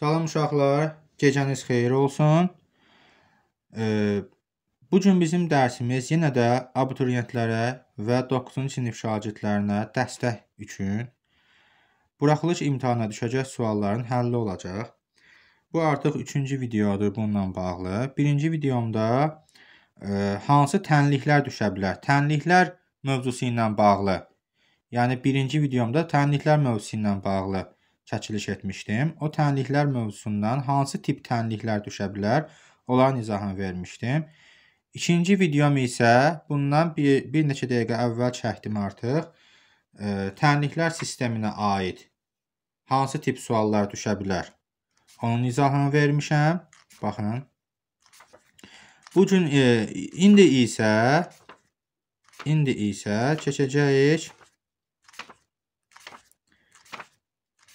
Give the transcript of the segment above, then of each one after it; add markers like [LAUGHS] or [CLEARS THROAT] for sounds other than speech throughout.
Salam uşaqlar, gecəniz xeyir olsun. E, bu gün bizim dərsimiz yenə də abituriyentlərə və 9-cu sinif şagirdlərinə dəstək üçün buraxılış imtahana düşəcək sualların həlli olacaq. Bu artıq 3-cü videodur bununla bağlı. Birinci videomda e, hansı tənliklər düşə bilər? Tənliklər mövzusu ilə bağlı. Yəni birinci videomda tənliklər mövzusu ilə bağlı çəkiliş etmişdim. O tənliklər mövzusundan hansı tip tənliklər düşə bilər, onların izahını vermişdim. İkinci videom isə bundan bir, bir neçə dəqiqə əvvəl çəkdim artıq. E, tənliklər sisteminə aid hansı tip suallar düşə bilər? Onun izahını vermişəm. Baxın. Bu gün e, indi isə indi isə keçəcəyik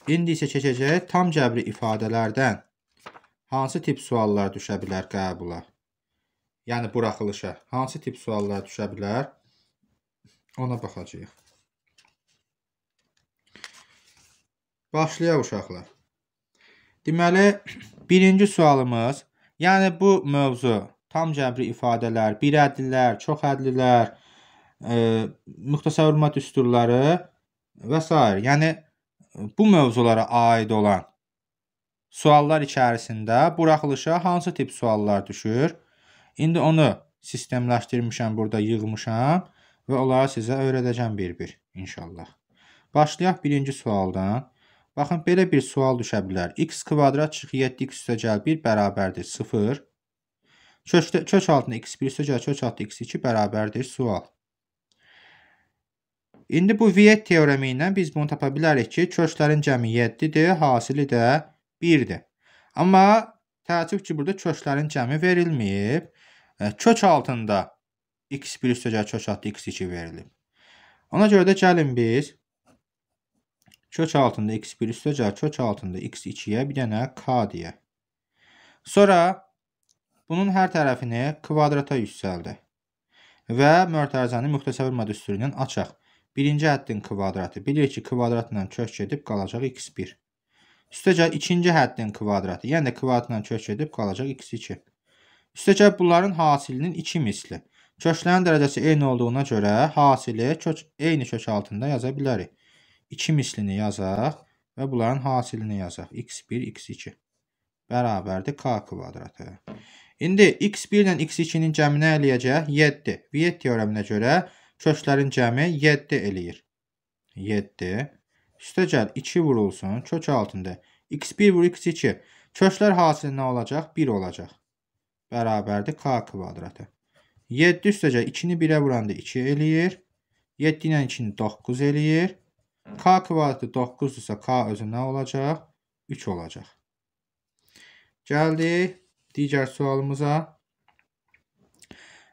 İndi isə keçəcək tam cəbri ifadələrdən hansı tip suallar düşə bilər qəbula? Yəni, buraxılışa hansı tip suallar düşə bilər? Ona baxacaq. Başlayaq uşaqlar. Deməli, birinci sualımız, yəni bu mövzu tam cəbri ifadələr, bir ədlilər, çox ədlilər, e, müxtəsər urma düsturları və s. Yəni, bu mövzulara aid olan suallar içərisində buraxılışa hansı tip suallar düşür? İndi onu sistemləşdirmişəm, burada yığmışam və onları sizə öyrədəcəm bir-bir inşallah. Başlayaq birinci sualdan. Baxın, belə bir sual düşə bilər. x kvadrat çıx 7x üstəcəl 1 bərabərdir 0. Kök, kök altında x1 üstəcəl kök altında x2 bərabərdir sual. İndi bu Viet teoremi ilə biz bunu tapa bilərik ki, köklərin cəmi 7-dir, hasili də 1-dir. Amma təəssüf ki, burada köklərin cəmi verilməyib. Kök e, altında x1 üstəcə kök altı x2 verilib. Ona görə də gəlin biz kök altında x1 üstəcə kök altında x2-yə bir dənə k deyə. Sonra bunun hər tərəfini kvadrata yüksəldi və mörtərizəni müxtəsəbir mədüstürü ilə açaq. Birinci həddin kvadratı. Bilirik ki, kvadratla kök edib qalacaq x1. Üstəcə ikinci həddin kvadratı. Yəni də kvadratla kök edib qalacaq x2. Üstəcə bunların hasilinin 2 misli. Köklərin dərəcəsi eyni olduğuna görə hasili kök, eyni kök altında yaza bilərik. 2 mislini yazaq və bunların hasilini yazaq. x1, x2 bərabərdir k kvadratı. İndi x1 ilə x2-nin cəminə eləyəcək 7. Viet teoreminə görə 7. Köklərin cəmi 7 eləyir. 7. Üstəgəl 2 vurulsun. Kök altında. x1 vur x2. Köklər hasilə nə olacaq? 1 olacaq. Bərabərdir k kvadratı. 7 üstəgəl 2-ni 1-ə vuranda 2 eləyir. 7 ilə 2-ni 9 eləyir. k kvadratı 9-dursa k özü nə olacaq? 3 olacaq. Gəldik digər sualımıza.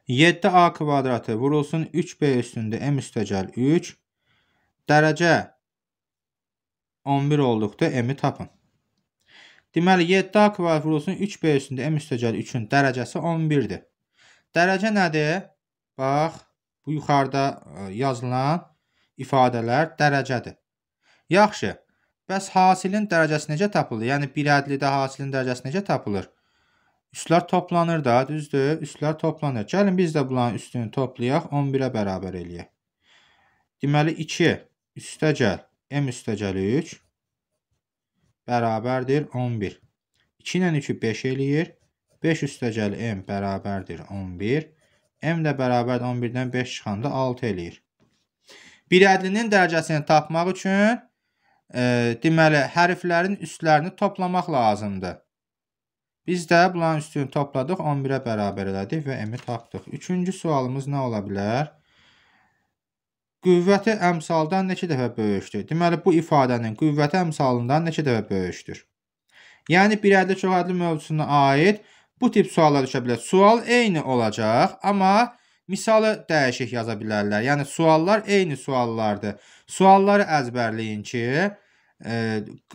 7a kvadratı vurulsun 3b üstündə e m üstəgəl 3. Dərəcə 11 olduqda m-i tapın. Deməli 7a kvadrat vurulsun 3b üstündə e m üstəgəl 3-ün dərəcəsi 11-dir. Dərəcə nədir? Bax, bu yuxarıda e, yazılan ifadələr dərəcədir. Yaxşı, bəs hasilin dərəcəsi necə tapılır? Yəni bir ədlidə hasilin dərəcəsi necə tapılır? Üstlər toplanır da, düzdür? Üstlər toplanır. Gəlin biz də bunların üstünü toplayaq, 11-ə bərabər eləyək. Deməli 2 üstə gəl, m üstə gəl 3 bərabərdir 11. 2 ilə 3-ü 5 eləyir. 5 üstə gəl m bərabərdir 11. m də bərabərdir 11-dən 5 çıxanda 6 eləyir. Bir ədlinin dərəcəsini tapmaq üçün e, deməli hərflərin üstlərini toplamaq lazımdır. Biz də bunların üstünü topladıq, 11-ə bərabər elədik və m-i tapdıq. Üçüncü sualımız nə ola bilər? Qüvvəti əmsaldan neçə dəfə böyükdür? Deməli, bu ifadənin qüvvəti əmsalından neçə dəfə böyükdür? Yəni, bir ədli çox ədli mövzusuna aid bu tip suallar düşə bilər. Sual eyni olacaq, amma misalı dəyişik yaza bilərlər. Yəni, suallar eyni suallardır. Sualları əzbərləyin ki, ə, e,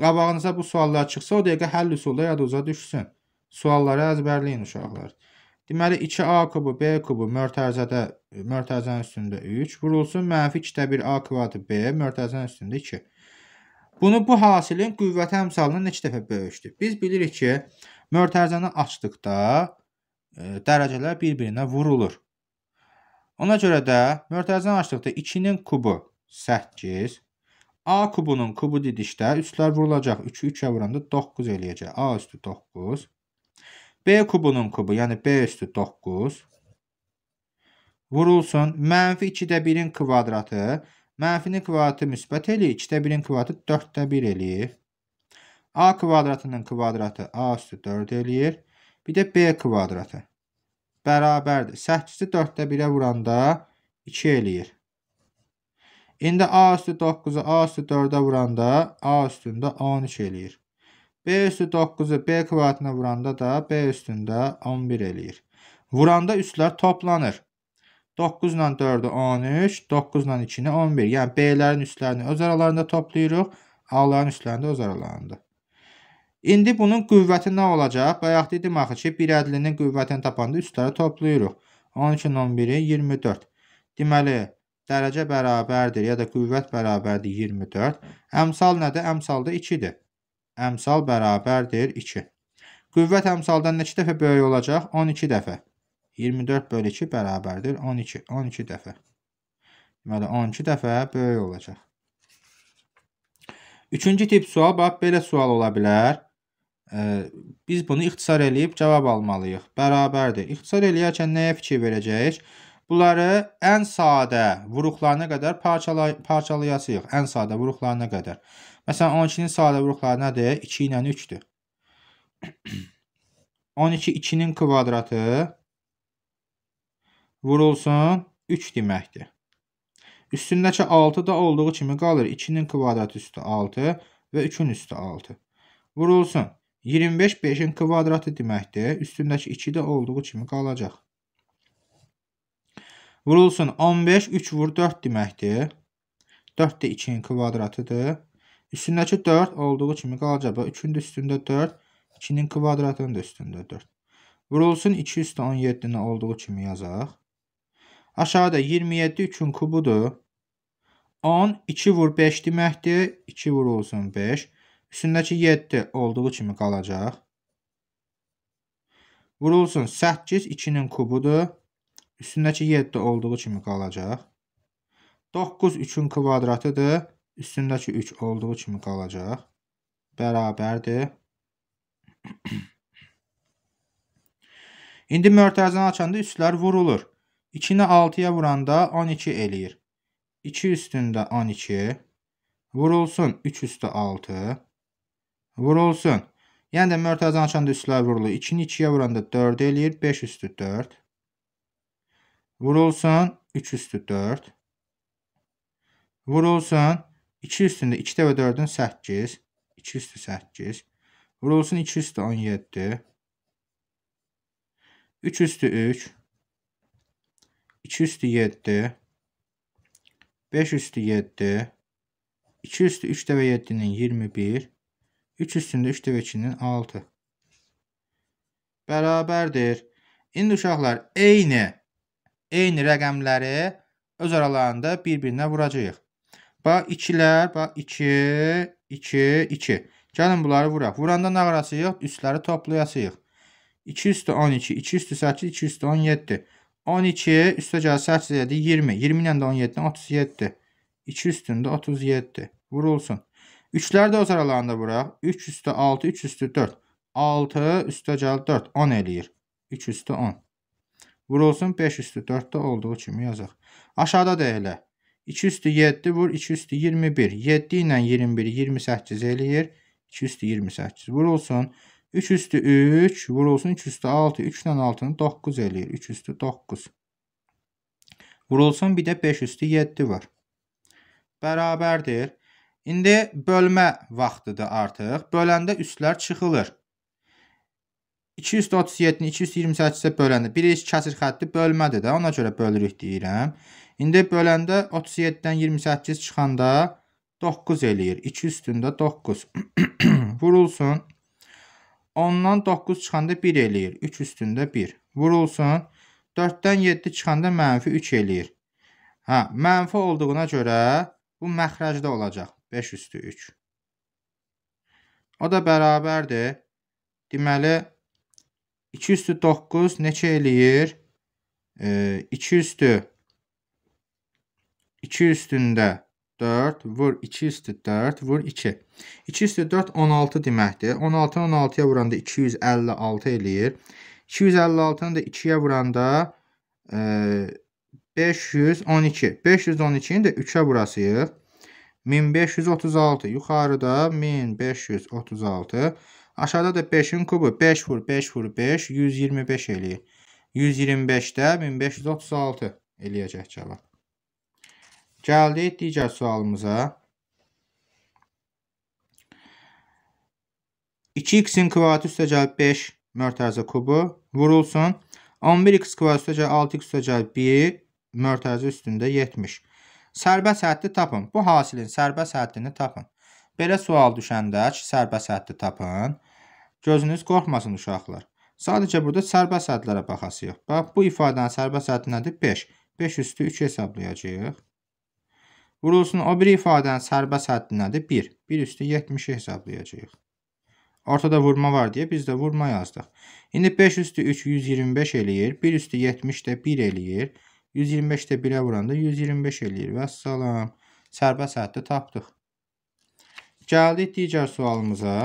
qabağınıza bu suallar çıxsa, o dəqiqə həll üsulda yadunuza düşsün. Sualları əzbərləyin uşaqlar. Deməli 2a kubu b kubu mörtərzədə mörtərzənin üstündə 3 vurulsun -2/1a kvadratı b mörtərzənin üstündə 2. Bunu bu hasilin qüvvəti əmsalına neçə dəfə böyükdür? Biz bilirik ki, mörtərzəni açdıqda ə, e, dərəcələr bir-birinə vurulur. Ona görə də mörtərzəni açdıqda 2-nin kubu 8, a kubunun kubu didişdə 3-lər vurulacaq. 3-ü 3-ə vuranda 9 eləyəcək. a üstü 9. B kubunun kubu, yəni B üstü 9 vurulsun. Mənfi 2-də 1-in kvadratı, mənfinin kvadratı müsbət eləyir. 2-də 1-in kvadratı 4-də 1 eləyir. A kvadratının kvadratı A üstü 4 eləyir. Bir də B kvadratı. Bərabərdir. 8-i 4-də 1-ə vuranda 2 eləyir. İndi A üstü 9-u A üstü 4-ə vuranda A üstündə 13 eləyir. B üstü 9-u B kvadratına vuranda da B üstündə 11 eləyir. Vuranda üstlər toplanır. 9 ilə 4-ü 13, 9 ilə 2-ni 11. Yəni B-lərin üstlərini öz aralarında toplayırıq, A-ların üstlərini öz aralarında. İndi bunun qüvvəti nə olacaq? Bayaq dedim axı ki, bir ədlinin qüvvətini tapanda üstləri toplayırıq. 12 ilə 11-i 24. Deməli, dərəcə bərabərdir ya da qüvvət bərabərdir 24. Əmsal nədir? Əmsal da 2-dir əmsal bərabərdir 2. Qüvvət əmsaldan neçə dəfə böyük olacaq? 12 dəfə. 24 bölü 2 bərabərdir 12. 12 dəfə. Deməli, 12 dəfə böyük olacaq. Üçüncü tip sual, bax, belə sual ola bilər. Ə, biz bunu ixtisar eləyib cavab almalıyıq. Bərabərdir. İxtisar eləyərkən nəyə fikir verəcəyik? Bunları ən sadə vuruqlarına qədər parçalay parçalayasıyıq. Ən sadə vuruqlarına qədər. Məsələn, 12-nin sadə vuruqları nədir? 2 ilə 3-dür. 12 2-nin kvadratı vurulsun 3 deməkdir. Üstündəki 6 da olduğu kimi qalır. 2-nin kvadratı üstü 6 və 3-ün üstü 6. Vurulsun. 25 5-in kvadratı deməkdir. Üstündəki 2 də olduğu kimi qalacaq. Vurulsun 15, 3 vur 4 deməkdir. 4 də 2-nin kvadratıdır. Üstündəki 4 olduğu kimi qalacaq. 3-ün də üstündə 4, 2-nin kvadratının da üstündə 4. Vurulsun 2 üstə 17-ni olduğu kimi yazaq. Aşağıda 27 üçün kubudur. 10, 2 vur 5 deməkdir. 2 vurulsun 5. Üstündəki 7 olduğu kimi qalacaq. Vurulsun 8, 2-nin kubudur. Üstündəki 7 olduğu kimi qalacaq. 9 3-ün kvadratıdır. Üstündəki 3 olduğu kimi qalacaq. Bərabərdir. [CLEARS THROAT] İndi mörtəzəni açanda üstlər vurulur. 2-ni 6-ya vuranda 12 eləyir. 2 üstündə 12. Vurulsun 3 üstə 6. Vurulsun. Yəni də mörtəzəni açanda üstlər vurulur. 2-ni 2-yə vuranda 4 eləyir. 5 üstü 4. Vurulsun 3 üstü 4. Vurulsun 2 üstündə 2 dəvə 4-ün 8. 2 üstü 8. Vurulsun 2 üstü 17. 3 üstü 3. 2 üstü 7. 5 üstü 7. 2 üstü 3 dəvə 7-nin 21. 3 üstündə 3 dəvə 2-nin 6. Bərabərdir. İndi uşaqlar eyni eyni rəqəmləri öz aralarında bir-birinə vuracağıq. Bax, 2-lər, bax, 2, 2, 2. Gəlin bunları vuraq. Vuranda nə qaracaq? Üstləri toplayacaq. 2 üstü 12, 2 üstü 8, 2 üstü 17. 12 üstə gəl 8 elədi 20. 20 ilə də 17-dən 37. 2 üstündə 37. Vurulsun. 3-ləri də öz aralarında vuraq. 3 üstə 6, 3 üstü 4. 6 üstə gəl 4, 10 eləyir. 3 üstə 10. Vurulsun 5 üstü 4-də olduğu kimi yazaq. Aşağıda da elə. 2 üstü 7 vur 2 üstü 21. 7 ilə 21 28 eləyir. 2 üstü 28 vurulsun. 3 üstü 3 vurulsun 3 üstü 6. 3 ilə 6-nı 9 eləyir. 3 üstü 9. Vurulsun bir də 5 üstü 7 var. Bərabərdir. İndi bölmə vaxtıdır artıq. Böləndə üstlər çıxılır. 237-ni 228-ə böləndə, biri kəsir xətti bölmədir də, ona görə bölürük deyirəm. İndi böləndə 37-dən 28 çıxanda 9 eləyir. 2 üstündə 9. [CLEARS THROAT] Vurulsun. 10-dan 9 çıxanda 1 eləyir. 3 üstündə 1. Vurulsun. 4-dən 7 çıxanda mənfi 3 eləyir. Hə, mənfi olduğuna görə bu məxrəcdə olacaq. 5 üstü 3. O da bərabərdir. Deməli, 2 üstü 9 neçə eləyir? E, 2 üstü 2 üstündə 4 vur 2 üstü 4 vur 2. 2 üstü 4 16 deməkdir. 16 16-ya vuranda 256 eləyir. 256-nı da 2-yə vuranda e, 512. 512-ni də 3-ə vurasıyıq. 1536 yuxarıda 1536 Aşağıda da 5-in kubu 5 vur 5 vur 5 125 eləyir. 125-də 1536 eləyəcək cavab. Gəldik digər sualımıza. 2x-in kvadratı üstəcəl 5 mörtəzə kubu vurulsun. 11x kvadratı üstəcəl 6x üstəcəl 1 mörtəzə üstündə 70. Sərbəst həddi tapın. Bu hasilin sərbəst həddini tapın. Belə sual düşəndə ki, sərbəst həddi tapın. Gözünüz qorxmasın uşaqlar. Sadəcə burada sərbəst ədlərə baxasıyıq. Bax, bu ifadənin sərbəst ədi nədir? 5. 5 üstü 3 hesablayacağıq. Vurulsun, o bir ifadənin sərbəst ədi nədir? 1. 1 üstü 70-i hesablayacağıq. Ortada vurma var deyə biz də vurma yazdıq. İndi 5 üstü 3 125 eləyir. 1 üstü 70 də 1 eləyir. 125 də 1-ə vuranda 125 eləyir. Vəssalam. Sərbəst əddi tapdıq. Gəldik digər sualımıza.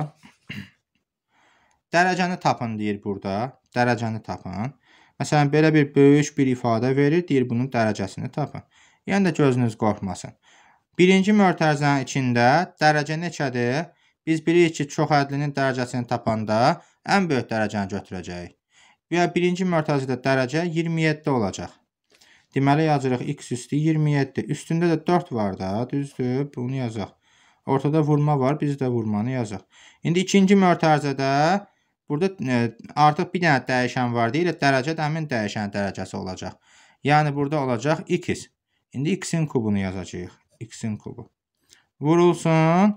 Dərəcəni tapın deyir burada. Dərəcəni tapın. Məsələn, belə bir böyük bir ifadə verir, deyir bunun dərəcəsini tapın. Yəni də gözünüz qorxmasın. Birinci mörtərzənin içində dərəcə neçədir? Biz bilirik ki, çox ədlinin dərəcəsini tapanda ən böyük dərəcəni götürəcəyik. Və birinci mörtərzədə dərəcə 27 olacaq. Deməli, yazırıq x üstü 27. Üstündə də 4 var da, düzdür, bunu yazaq. Ortada vurma var, biz də vurmanı yazaq. İndi ikinci mörtərzədə Burada ə, e, artıq bir dənə dəyişən var deyilə, dərəcə də həmin dəyişən dərəcəsi olacaq. Yəni burada olacaq x. İndi x-in kubunu yazacağıq. x-in kubu. Vurulsun.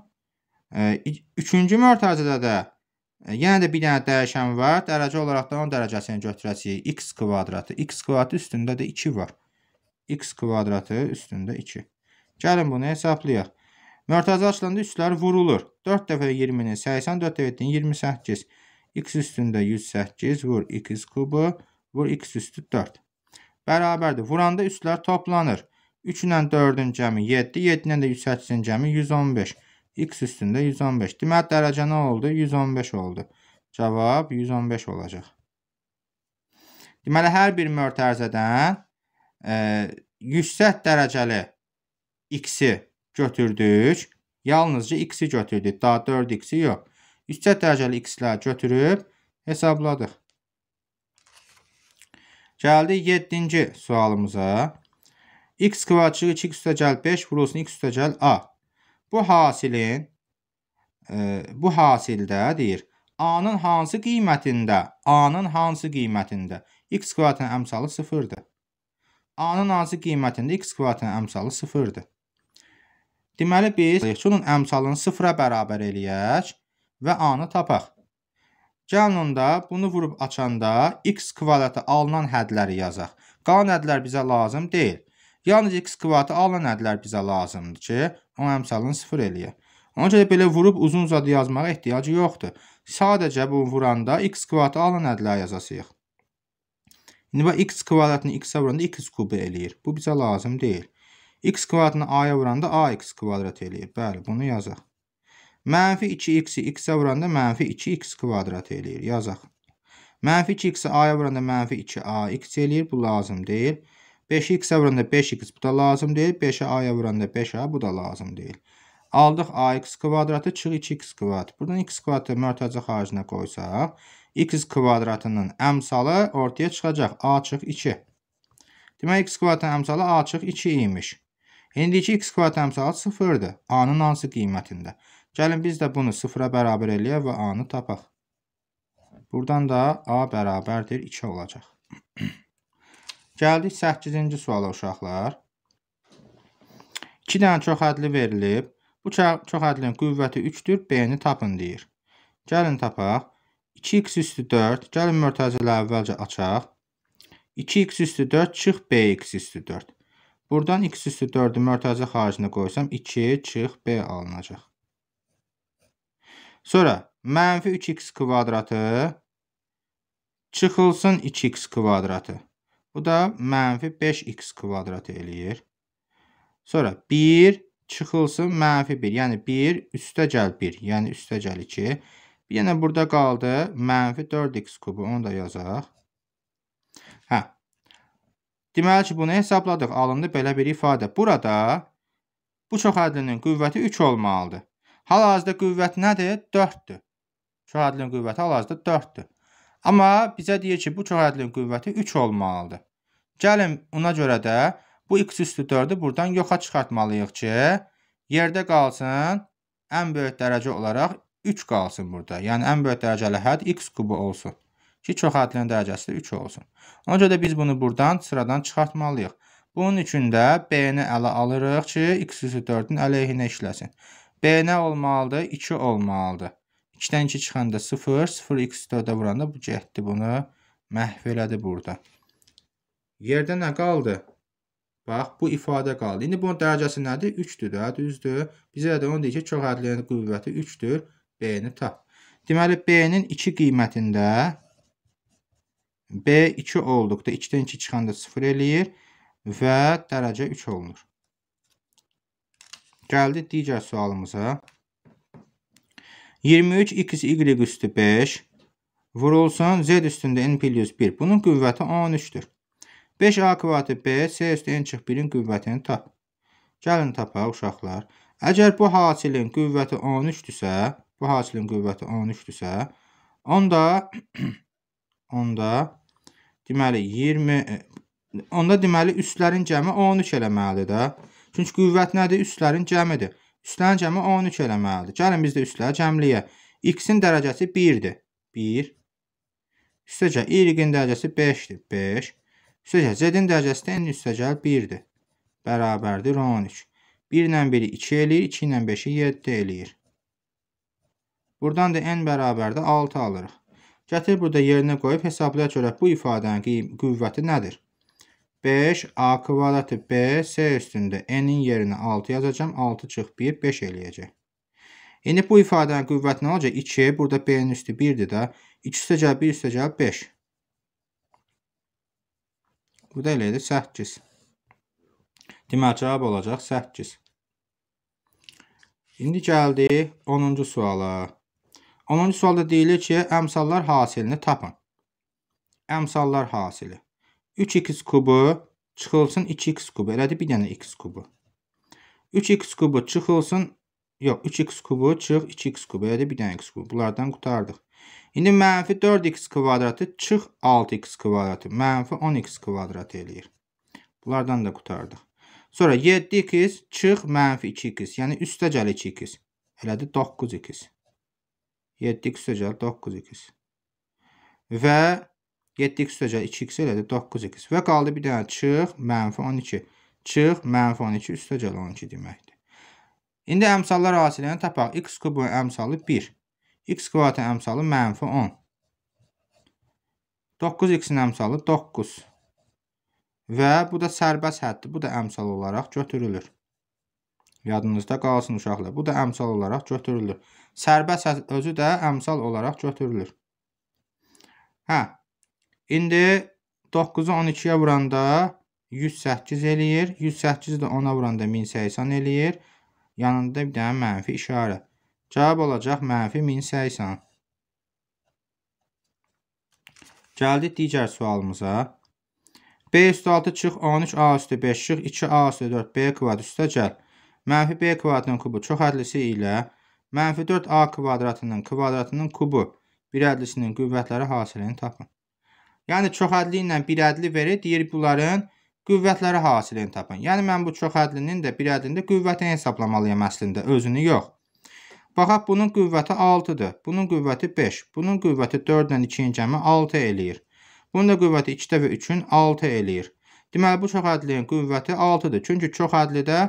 Ə, e, üçüncü mərtəbədə də ə, e, yenə də bir dənə dəyişən var. Dərəcə olaraq da onun dərəcəsini götürəcəyik. x kvadratı. x kvadratı üstündə də 2 var. x kvadratı üstündə 2. Gəlin bunu hesablayaq. Mərtəbə açılanda üstlər vurulur. 4 dəfə 20-nin 80, 4 dəfə 7-nin 28 x üstündə 108 vur x kubu vur x üstü 4. Bərabərdir. Vuranda üstlər toplanır. 3 ilə 4-ün cəmi 7, 7 ilə də 108-in cəmi 115. x üstündə 115. Deməli, dərəcə nə oldu? 115 oldu. Cavab 115 olacaq. Deməli, hər bir mörtərzədən e, yüksək dərəcəli x-i götürdük. Yalnızca x-i götürdük. Daha 4x-i yox. 2 dərəcəli x-lər götürüb hesabladıq. Gəldik 7-ci sualımıza. x kvadratçığı 2 üstə gəl 5 vurulsun x üstə gəl a. Bu hasilin e, bu hasildə deyir A-nın hansı qiymətində? A-nın hansı qiymətində? X kvadratın əmsalı 0-dır. A-nın hansı qiymətində? X kvadratın əmsalı 0-dır. Deməli, biz bunun əmsalını 0-a bərabər eləyək və A-nı tapaq. Gəlin onda bunu vurub açanda x kvadratı alınan hədləri yazaq. Qalan hədlər bizə lazım deyil. Yalnız x kvadratı alınan hədlər bizə lazımdır ki, onun əmsalını sıfır eləyək. Ona görə belə vurub uzun uzadı yazmağa ehtiyacı yoxdur. Sadəcə bunu vuranda x kvadratı alınan hədlər yazasıyıq. İndi bax x kvadratını x-ə vuranda x kubu eləyir. Bu bizə lazım deyil. x kvadratını a-ya vuranda a x kvadrat eləyir. Bəli, bunu yazaq. Mənfi 2x-i x-ə vuranda mənfi 2x kvadrat eləyir. Yazaq. Mənfi 2x-i a-ya vuranda mənfi 2ax eləyir. Bu lazım deyil. 5x-ə vuranda 5x bu da lazım deyil. 5-ə a-ya vuranda 5a bu da lazım deyil. Aldıq ax kvadratı, çıx 2x kvadrat. Buradan x kvadratı mörtəcə xaricinə qoysaq, x kvadratının əmsalı ortaya çıxacaq. a çıx 2. Demək, x kvadratın əmsalı a çıx 2 imiş. İndiki x kvadrat əmsalı 0-dır. A-nın hansı qiymətində? 0 Gəlin biz də bunu sıfıra bərabər eləyək və A-nı tapaq. Buradan da A bərabərdir 2 olacaq. [CLEARS THROAT] Gəldik 8-ci suala uşaqlar. 2 dənə çox hədli verilib. Bu çox hədlin qüvvəti 3-dür, B-ni tapın deyir. Gəlin tapaq. 2x üstü 4, gəlin mörtəzələ əvvəlcə açaq. 2x üstü 4, çıx bx üstü 4. Buradan x üstü 4-ü mörtəzə xaricində qoysam, 2 çıx b alınacaq. Sonra mənfi 3x kvadratı çıxılsın 2x kvadratı. Bu da mənfi 5x kvadratı eləyir. Sonra 1 çıxılsın mənfi 1. Yəni 1 üstə gəl 1. Yəni üstə gəl 2. Yenə burada qaldı mənfi 4x kubu. Onu da yazaq. Hə. Deməli ki, bunu hesabladıq. Alındı belə bir ifadə. Burada bu çox ədlinin qüvvəti 3 olmalıdır. Hal-hazırda qüvvət nədir? 4-dür. Çox ədlin qüvvəti hal-hazırda 4-dür. Amma bizə deyir ki, bu çox ədlin qüvvəti 3 olmalıdır. Gəlin, ona görə də bu x üstü 4-ü buradan yoxa çıxartmalıyıq ki, yerdə qalsın ən böyük dərəcə olaraq 3 qalsın burada. Yəni, ən böyük dərəcəli hədd x kubu olsun ki, çox ədlinin dərəcəsi 3 olsun. Ona görə də biz bunu buradan sıradan çıxartmalıyıq. Bunun üçün də B-ni ələ alırıq ki, x üstü 4-ün əleyhinə işləsin. B nə olmalıdır? 2 olmalıdır. 2-dən 2 çıxanda 0, 0 x4-də vuranda bu getdi bunu məhv elədi burada. Yerdə nə qaldı? Bax, bu ifadə qaldı. İndi bunun dərəcəsi nədir? 3-dür, hə, düzdür. Bizə də onu deyir ki, çox hədliyinin qüvvəti 3-dür. B-ni tap. Deməli, B-nin 2 qiymətində B 2 olduqda 2-dən 2 çıxanda 0 eləyir və dərəcə 3 olunur. Gəldik digər sualımıza. 23x y üstü 5 vurulsun z üstündə n plus 1. Bunun qüvvəti 13-dür. 5a kvadratı b c üstü n çıx 1-in qüvvətini tap. Gəlin tapaq uşaqlar. Əgər bu hasilin qüvvəti 13-dürsə, bu hasilin qüvvəti 13-dürsə, onda [CLEARS THROAT] onda deməli 20 e, onda deməli üstlərin cəmi 13 eləməlidir də. Çünki qüvvət nədir? Üstlərin cəmidir. Üstlərin cəmi 13 eləməlidir. Gəlin biz də üstləri cəmliyə. X-in dərəcəsi 1-dir. 1. Üstəcə Y-in dərəcəsi 5-dir. 5. Üstəcə Z-in dərəcəsi də n üstəcə 1-dir. Bərabərdir 13. 1 ilə 1-i 2 eləyir, 2 ilə 5-i 7 eləyir. Buradan da n bərabərdə 6 alırıq. Gətir burada yerinə qoyub hesablaya görə bu ifadənin qüvvəti nədir? 5 A kvadratı B S üstündə N-in yerinə 6 yazacam. 6 çıx 1 5 eləyəcək. İndi bu ifadənin qüvvəti nə olacaq? 2. Burada B-nin üstü 1-dir də. 2 üstə gəl 1 üstə gəl 5. Bu da eləyir 8. Deməli cavab olacaq 8. İndi gəldi 10-cu suala. 10-cu sualda deyilir ki, əmsallar hasilini tapın. Əmsallar hasili. 3x kubu çıxılsın 2x kubu. Elədir bir dənə x kubu. 3x kubu çıxılsın Yox, 3x kubu çıx 2x kubu. Elədir bir dənə x kubu. Bunlardan qutardıq. İndi mənfi 4x kvadratı çıx 6x kvadratı. Mənfi 10x kvadratı eləyir. Bunlardan da qutardıq. Sonra 7x çıx mənfi 2x. Yəni üstə gəl 2x. Elədir 9x. 7x üstə gəl 9x. Və 7x böləcək 2x elədir 9x və qaldı bir dənə çıx mənfi 12. Çıx mənfi 12 üstəcəl 12 deməkdir. İndi əmsallar asiləni tapaq. x kubun əmsalı 1. x kvadratın əmsalı mənfi 10. 9x-in əmsalı 9. Və bu da sərbəst həddir. Bu da əmsal olaraq götürülür. Yadınızda qalsın uşaqlar. Bu da əmsal olaraq götürülür. Sərbəst hədd özü də əmsal olaraq götürülür. Hə, İndi 9-u 12-yə vuranda 108 eləyir. 108 də 10-a vuranda 1080 eləyir. Yanında bir dənə mənfi işarə. Cavab olacaq mənfi 1080. Gəldik digər sualımıza. B üstü 6 çıx 13 A üstü 5 çıx 2 A üstü 4 B kvadrat üstə gəl. Mənfi B kvadratının kubu çox hədlisi ilə mənfi 4 A kvadratının kvadratının kubu bir hədlisinin qüvvətləri hasilini tapın. Yəni çoxədli ilə birədli verir, deyir bunların qüvvətləri hasilini tapın. Yəni mən bu çoxədlinin də birədlində qüvvətini hesablamalıyam əslində, özünü yox. Baxaq, bunun qüvvəti 6-dır, bunun qüvvəti 5, bunun qüvvəti 4 ilə 2-nin cəmi 6 eləyir. Bunun da qüvvəti 2-də və 3-ün 6 eləyir. Deməli, bu çoxədlinin qüvvəti 6-dır, çünki çoxədlidə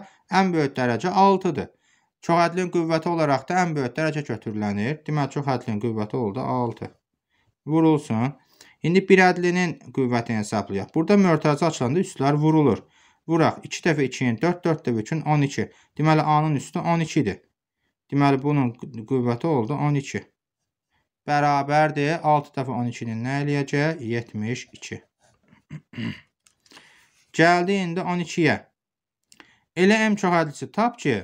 ən böyük dərəcə 6-dır. Çoxədlinin qüvvəti olaraq da ən böyük dərəcə götürülənir. Deməli, çoxədlinin qüvvəti oldu 6. Vurulsun. İndi birədlinin qüvvətini hesablayaq. Burada mörtəzə açılanda üstlər vurulur. Vuraq. 2 dəfə 2-nin 4, 4 dəfə 3-ün 12. Deməli, A-nın üstü 12-dir. Deməli, bunun qüvvəti oldu 12. Bərabərdir. 6 dəfə 12-nin nə eləyəcək? 72. [CLEARS THROAT] Gəldi indi 12-yə. Elə M çoxadlısı tap ki,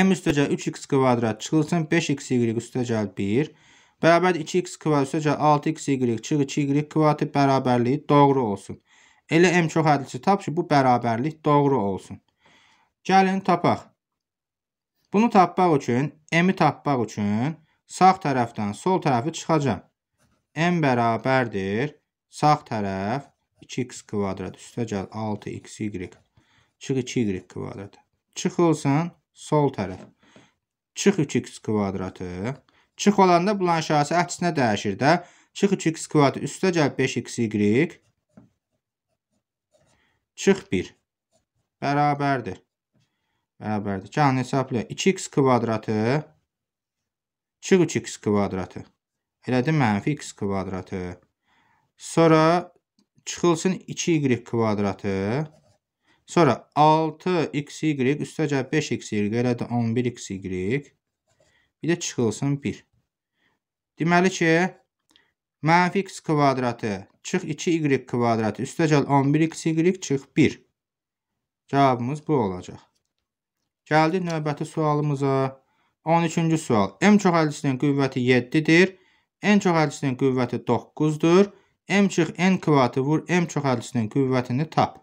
M üstəcəl 3x kvadrat çıxılsın, 5x y üstəcəl 1, Bərabər 2x kvadrat üzrə 6xy çığı 2y kvadratı bərabərliyi doğru olsun. Elə m çox hədlisi tap ki, bu bərabərlik doğru olsun. Gəlin tapaq. Bunu tapmaq üçün, m-i tapmaq üçün sağ tərəfdən sol tərəfi çıxacam. m bərabərdir sağ tərəf 2x kvadrat üstəgəl 6xy çıx 2y kvadrat. Çıxılsın sol tərəf. Çıx 3x kvadratı çıx olanda bunların şahısı əksinə dəyişir də. Çıx 3x kvadrat üstə gəl 5xy. Çıx 1. Bərabərdir. Bərabərdir. Canını hesabla 2x kvadratı çıx 3x kvadratı. Elədir mənfi x kvadratı. Sonra çıxılsın 2y kvadratı. Sonra 6xy üstə gəl 5xy elədir 11xy bir də çıxılsın 1. Deməli ki, mənfi x kvadratı çıx 2y kvadratı üstəgəl 11xy çıx 1. Cavabımız bu olacaq. Gəldik növbəti sualımıza. 13-cü sual. M çoxəlisinin qüvvəti 7-dir. N çoxəlisinin qüvvəti 9-dur. M çıx N kvadratı vur M çoxəlisinin qüvvətini tap.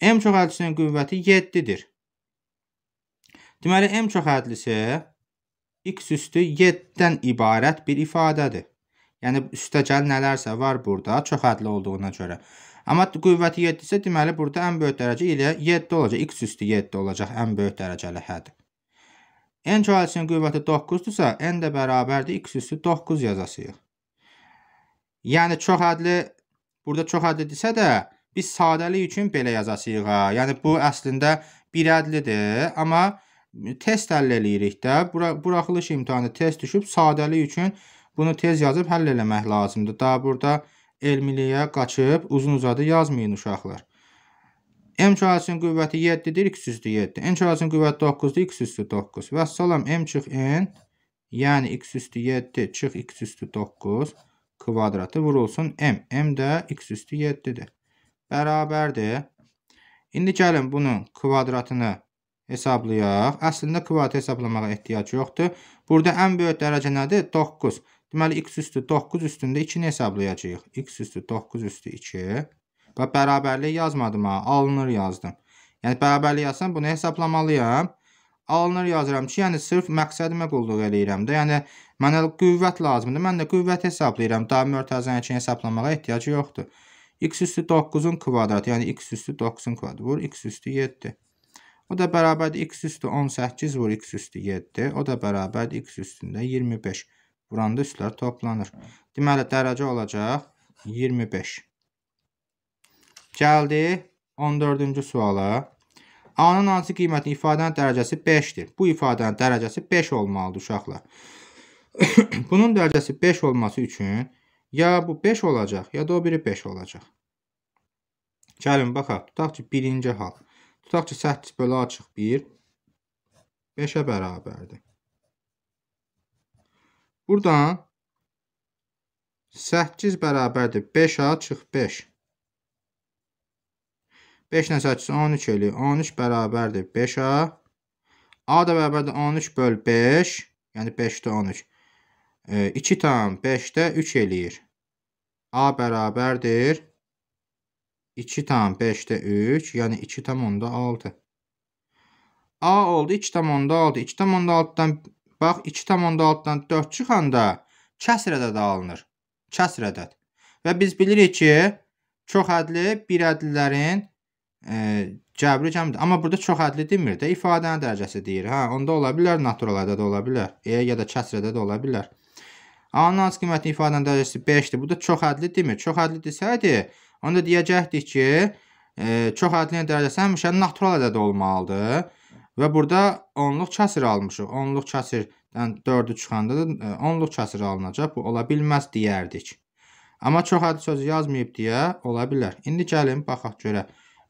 M çoxədlisinin qüvvəti 7-dir. Deməli, M çoxədlisi x üstü 7-dən ibarət bir ifadədir. Yəni üstəgəl nələrsə var burada, çox hədli olduğuna görə. Amma qüvvəti 7 isə deməli burada ən böyük dərəcə ilə 7 olacaq. x üstü 7 olacaq ən böyük dərəcəli hədd. n köləsinin qüvvəti 9-dursa, n də bərabərdir x üstü 9 yazacağıq. Yəni çox hədli burada çox hədlidirsə də biz sadəlik üçün belə yazacağıq. Yəni bu əslində bir hədlidir, amma test həll eləyirik də. Bura buraxılış imtahanı test düşüb, sadəlik üçün bunu tez yazıb həll eləmək lazımdır. Daha burada elmiliyə qaçıb uzun-uzadı yazmayın uşaqlar. M çarəsinin qüvvəti 7-dir, x üstü 7. N çarəsinin qüvvəti 9-dur, x üstü 9. Və salam M çıx N, yəni x üstü 7 çıx x üstü 9 kvadratı vurulsun M. M də x üstü 7-dir. Bərabərdir. İndi gəlin bunun kvadratını hesablayaq. Əslində kvadratı hesablamağa ehtiyac yoxdur. Burada ən böyük dərəcə nədir? 9. Deməli, x üstü 9 üstündə 2-ni hesablayacağıq. x üstü 9 üstü 2. Və bərabərlik yazmadım ha, alınır yazdım. Yəni, bərabərlik yazsam, bunu hesablamalıyam. Alınır yazıram ki, yəni, sırf məqsədimə qulluq eləyirəm də. Yəni, mənə qüvvət lazımdır. Mən də qüvvət hesablayıram. Daim örtəzən üçün hesablamağa ehtiyacı yoxdur. x üstü 9-un kvadratı, yəni x üstü 9-un kvadratı. Vur, x üstü 7. O da bərabərdir x üstü 18 vur x üstü 7. O da bərabərdir x üstündə 25. Vuranda üstlər toplanır. Deməli, dərəcə olacaq 25. Gəldi 14-cü suala. A-nın hansı qiymətinin ifadənin dərəcəsi 5-dir? Bu ifadənin dərəcəsi 5 olmalıdır uşaqlar. [COUGHS] Bunun dərəcəsi 5 olması üçün ya bu 5 olacaq, ya da o biri 5 olacaq. Gəlin, baxaq, tutaq ki, birinci hal. Tutaq ki, 8 bölü açıq 1 5-ə bərabərdir. Buradan 8 bərabərdir 5 açıq 5. 5 ilə 8 13 eləyir. 13 bərabərdir 5-ə. A da bərabərdir 13 böl 5. Yəni 5-də 13. 2 tam 5-də 3 eləyir. A bərabərdir 2,5-də 3, yəni 2,6. A oldu 2,6. 2,6-dan bax 2,6-dan 4 çıxanda kəsr ədədi alınır. Kəsr ədəd. Və biz bilirik ki, çox ədli bir ədlilərin e, cəbri cəmdir. Amma burada çox ədli demir də, ifadənin dərəcəsi deyir. Hə, onda ola bilər, natural ədəd ola bilər. E ya da kəsr ədəd ola bilər. A-nın hansı qiyməti ifadənin dərəcəsi 5-dir. Bu da çox ədli demir. Çox ədli desəydi, Onu da deyəcəkdik ki, e, çox ədliyyə dərəcəsi həmişə natural ədəd olmalıdır. Və burada onluq kəsir almışıq. Onluq kəsirdən 4-ü çıxanda da e, onluq kəsir alınacaq. Bu ola bilməz deyərdik. Amma çox ədli sözü yazmayıb deyə ola bilər. İndi gəlin baxaq görə.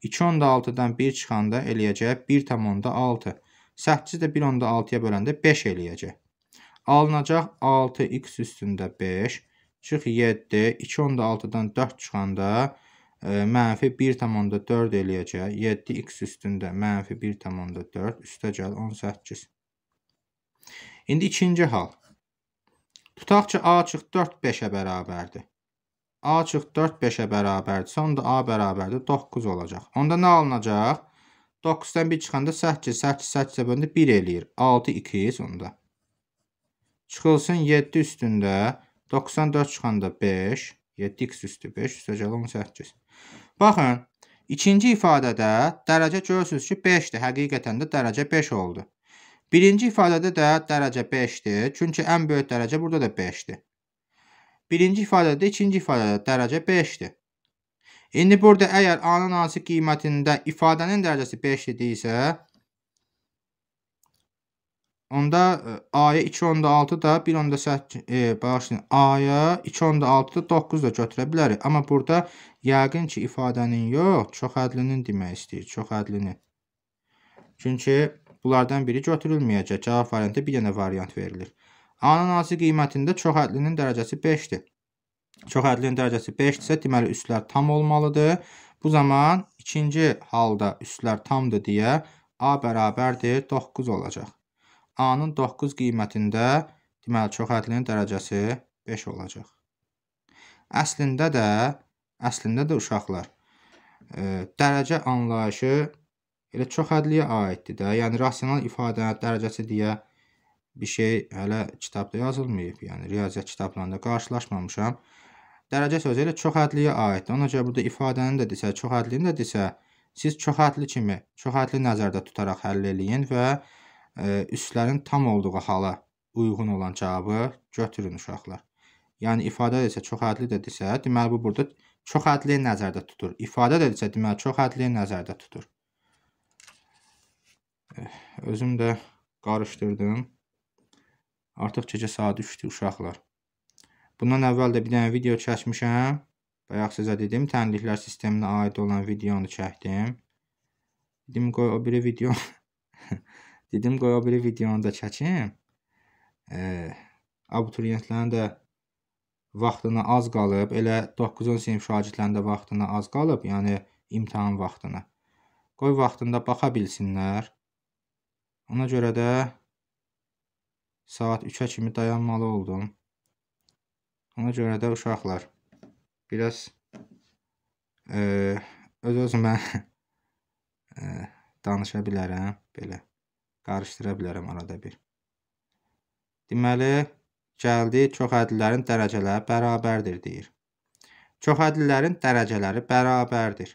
2.6-dan 1 çıxanda eləyəcək 1.6. 8 də 1.6-ya böləndə 5 eləyəcək. Alınacaq 6x üstündə 5. Çıx 7. 2.6-dan 4 çıxanda 5 mənfi 1,4 eləyəcək. 7x üstündə mənfi 1,4 üstə gəl 18. İndi ikinci hal. Tutaq ki, A açıq 4 5-ə bərabərdir. A açıq 4 5-ə bərabərdirsə, onda A bərabərdir 9 olacaq. Onda nə alınacaq? 9-dan 1 çıxanda 8, 8, 8 bölündə 1 eləyir. 6, 2 onda. Çıxılsın 7 üstündə 94 çıxanda 5. 7x üstü 5 üstəcəl 18. Baxın, ikinci ifadədə dərəcə görürsünüz ki, 5-dir. Həqiqətən də dərəcə 5 oldu. Birinci ifadədə də dərəcə 5-dir. Çünki ən böyük dərəcə burada da 5-dir. Birinci ifadədə, ikinci ifadədə dərəcə 5-dir. İndi burada əgər A-nın hansı qiymətində ifadənin dərəcəsi 5-dir deyilsə, Onda e, aya 2.6 da 1.8 e, bağışlayın. Aya 2.6 da 9 da götürə bilərik. Amma burada yəqin ki ifadənin yox, çox hədlinin demək istəyir, çox hədlini. Çünki bunlardan biri götürülməyəcək. Cavab variantı bir dənə variant verilir. A-nın azı qiymətində çox hədlinin dərəcəsi 5-dir. Çox hədlinin dərəcəsi 5-dirsə, deməli üstlər tam olmalıdır. Bu zaman ikinci halda üstlər tamdır deyə A bərabərdir 9 olacaq. A-nın 9 qiymətində deməli çoxhədlinin dərəcəsi 5 olacaq. Əslində də əslində də uşaqlar ə, e, dərəcə anlayışı elə çoxhədliyə aiddir də. Yəni rasional ifadənin dərəcəsi deyə bir şey hələ kitabda yazılmayıb. Yəni riyaziyyat kitablarında qarşılaşmamışam. Dərəcə sözü elə çoxhədliyə aiddir. Ona görə burada ifadənin də desə, çoxhədlinin də desə, siz çoxhədli kimi çoxhədli nəzərdə tutaraq həll eləyin və üstlərin tam olduğu hala uyğun olan cavabı götürün uşaqlar. Yəni ifadə isə çox hədli dedisə, deməli bu burada çox hədli nəzərdə tutur. İfadə dedisə, deməli çox hədli nəzərdə tutur. Eh, özüm də qarışdırdım. Artıq gecə saat 3-dür uşaqlar. Bundan əvvəl də bir dənə video çəkmişəm. Bayaq sizə dedim, tənliklər sisteminə aid olan videonu çəkdim. Dedim qoy o biri video [LAUGHS] Dedim qoya o biri videonu da çəkim. E, abituriyyentlərin də vaxtına az qalıb, elə 9-10 sinif şagirdlərin də vaxtına az qalıb, yəni imtahan vaxtına. Qoy vaxtında baxa bilsinlər. Ona görə də saat 3-ə kimi dayanmalı oldum. Ona görə də uşaqlar biraz e, öz-özümə [LAUGHS] e, danışa bilərəm belə qarışdıra bilərəm arada bir. Deməli, gəldi çox ədlilərin dərəcələri bərabərdir deyir. Çox ədlilərin dərəcələri bərabərdir.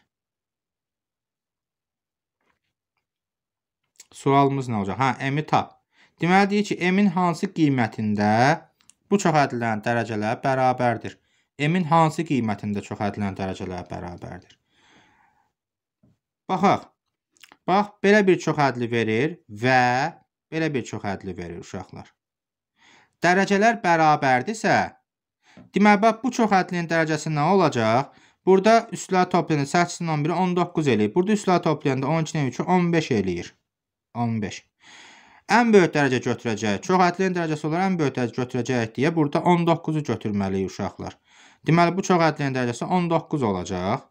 Sualımız nə olacaq? Hə, M-i tap. Deməli deyir ki, M-in hansı qiymətində bu çox ədlilərin dərəcələri bərabərdir? M-in hansı qiymətində çox ədlilərin dərəcələri bərabərdir? Baxaq. Bax, belə bir çox hədli verir və belə bir çox hədli verir uşaqlar. Dərəcələr bərabərdirsə, deməli bax bu çox hədlinin dərəcəsi nə olacaq? Burada üstlər toplayanda 8 ilə 1 19 eləyir. Burada üstlər toplayanda 12 ilə 3 15 eləyir. 15. Ən böyük dərəcə götürəcək. Çox hədlinin dərəcəsi olar ən böyük dərəcə götürəcək deyə burada 19-u götürməliyik uşaqlar. Deməli bu çox hədlinin dərəcəsi 19 olacaq.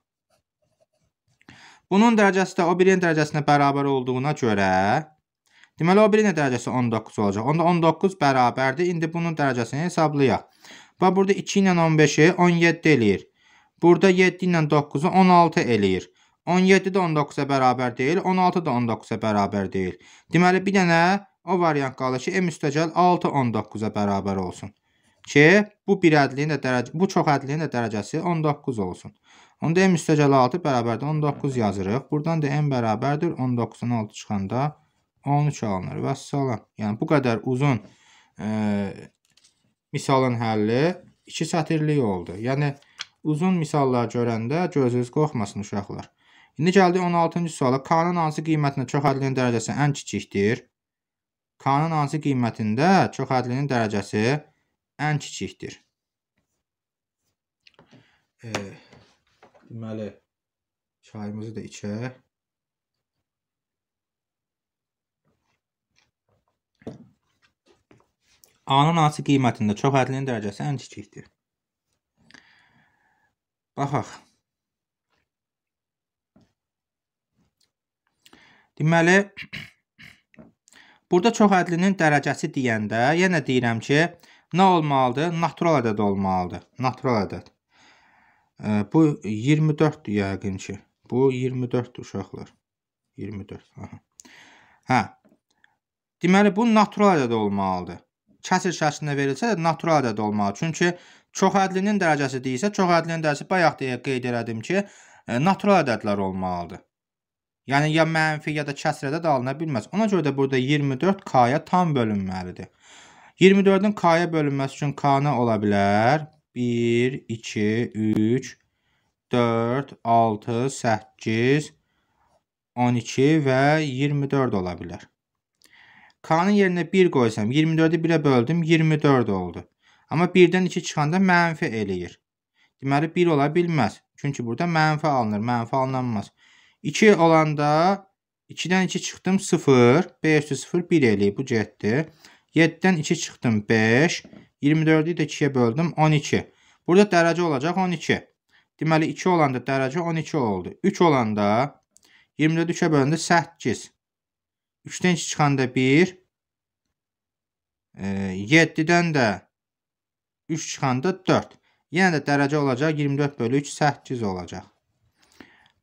Bunun dərəcəsi də o birin dərəcəsinə bərabər olduğuna görə deməli o birin dərəcəsi 19 olacaq. Onda 19 bərabərdir. İndi bunun dərəcəsini hesablayaq. Və burada 2 ilə 15-i 17 eləyir. Burada 7 ilə 9-u 16 eləyir. 17 də 19-a bərabər deyil, 16 da 19-a bərabər deyil. Deməli, bir dənə o variant qalır ki, M üstəgəl 6 19-a bərabər olsun. Ki, bu bir ədliyin də dərəcə, bu çox ədliyin də dərəcəsi 19 olsun. Onda m üstəgəl 6 bərabərdə 19 yazırıq. Buradan da m bərabərdir. 19-dan 6 çıxanda 13 alınır. Və salam. Yəni, bu qədər uzun e, misalın həlli 2 sətirlik oldu. Yəni, uzun misallar görəndə gözünüz qorxmasın uşaqlar. İndi gəldik 16-cı suala. K-nın hansı qiymətində çoxədlinin dərəcəsi ən kiçikdir? K-nın hansı qiymətində çoxədlinin dərəcəsi ən kiçikdir? E, Deməli, çayımızı da içək. Anın açı qiymətində çox hədlinin dərəcəsi ən kiçikdir. Baxaq. Deməli, burada çox hədlinin dərəcəsi deyəndə, yenə deyirəm ki, nə olmalıdır? Natural ədəd olmalıdır. Natural ədəd. Bu 24-dür yəqin ki. Bu 24-dür uşaqlar. 24. Aha. Hə. Deməli, bu natural ədəd olmalıdır. Kəsir şəklində verilsə də natural ədəd olmalı. Çünki çoxədlinin dərəcəsi deyilsə, çoxədlinin dərəcəsi bayaq deyə qeyd elədim ki, e, natural ədədlər olmalıdır. Yəni, ya mənfi, ya da kəsir ədəd alına bilməz. Ona görə də burada 24 K-ya tam bölünməlidir. 24-ün K-ya bölünməsi üçün K-nə ola bilər? 1, 2, 3, 4, 6, 8, 12 və 24 ola bilər. K-nın yerinə 1 qoysam, 24-ü 1-ə böldüm, 24 oldu. Amma 1-dən 2 çıxanda mənfi eləyir. Deməli, 1 ola bilməz. Çünki burada mənfi alınır, mənfi alınanmaz. 2 olanda 2-dən 2 çıxdım 0, 5 0 1 eləyir, bu getdi. 7-dən 2 çıxdım 5, 24-ü də 2-yə böldüm, 12. Burada dərəcə olacaq 12. Deməli, 2 olanda dərəcə 12 oldu. 3 olanda 24 3-ə bölündə 8. 3-dən 2 çıxanda 1. E, 7-dən də 3 çıxanda 4. Yenə yəni də dərəcə olacaq 24 bölü 3, 8 olacaq.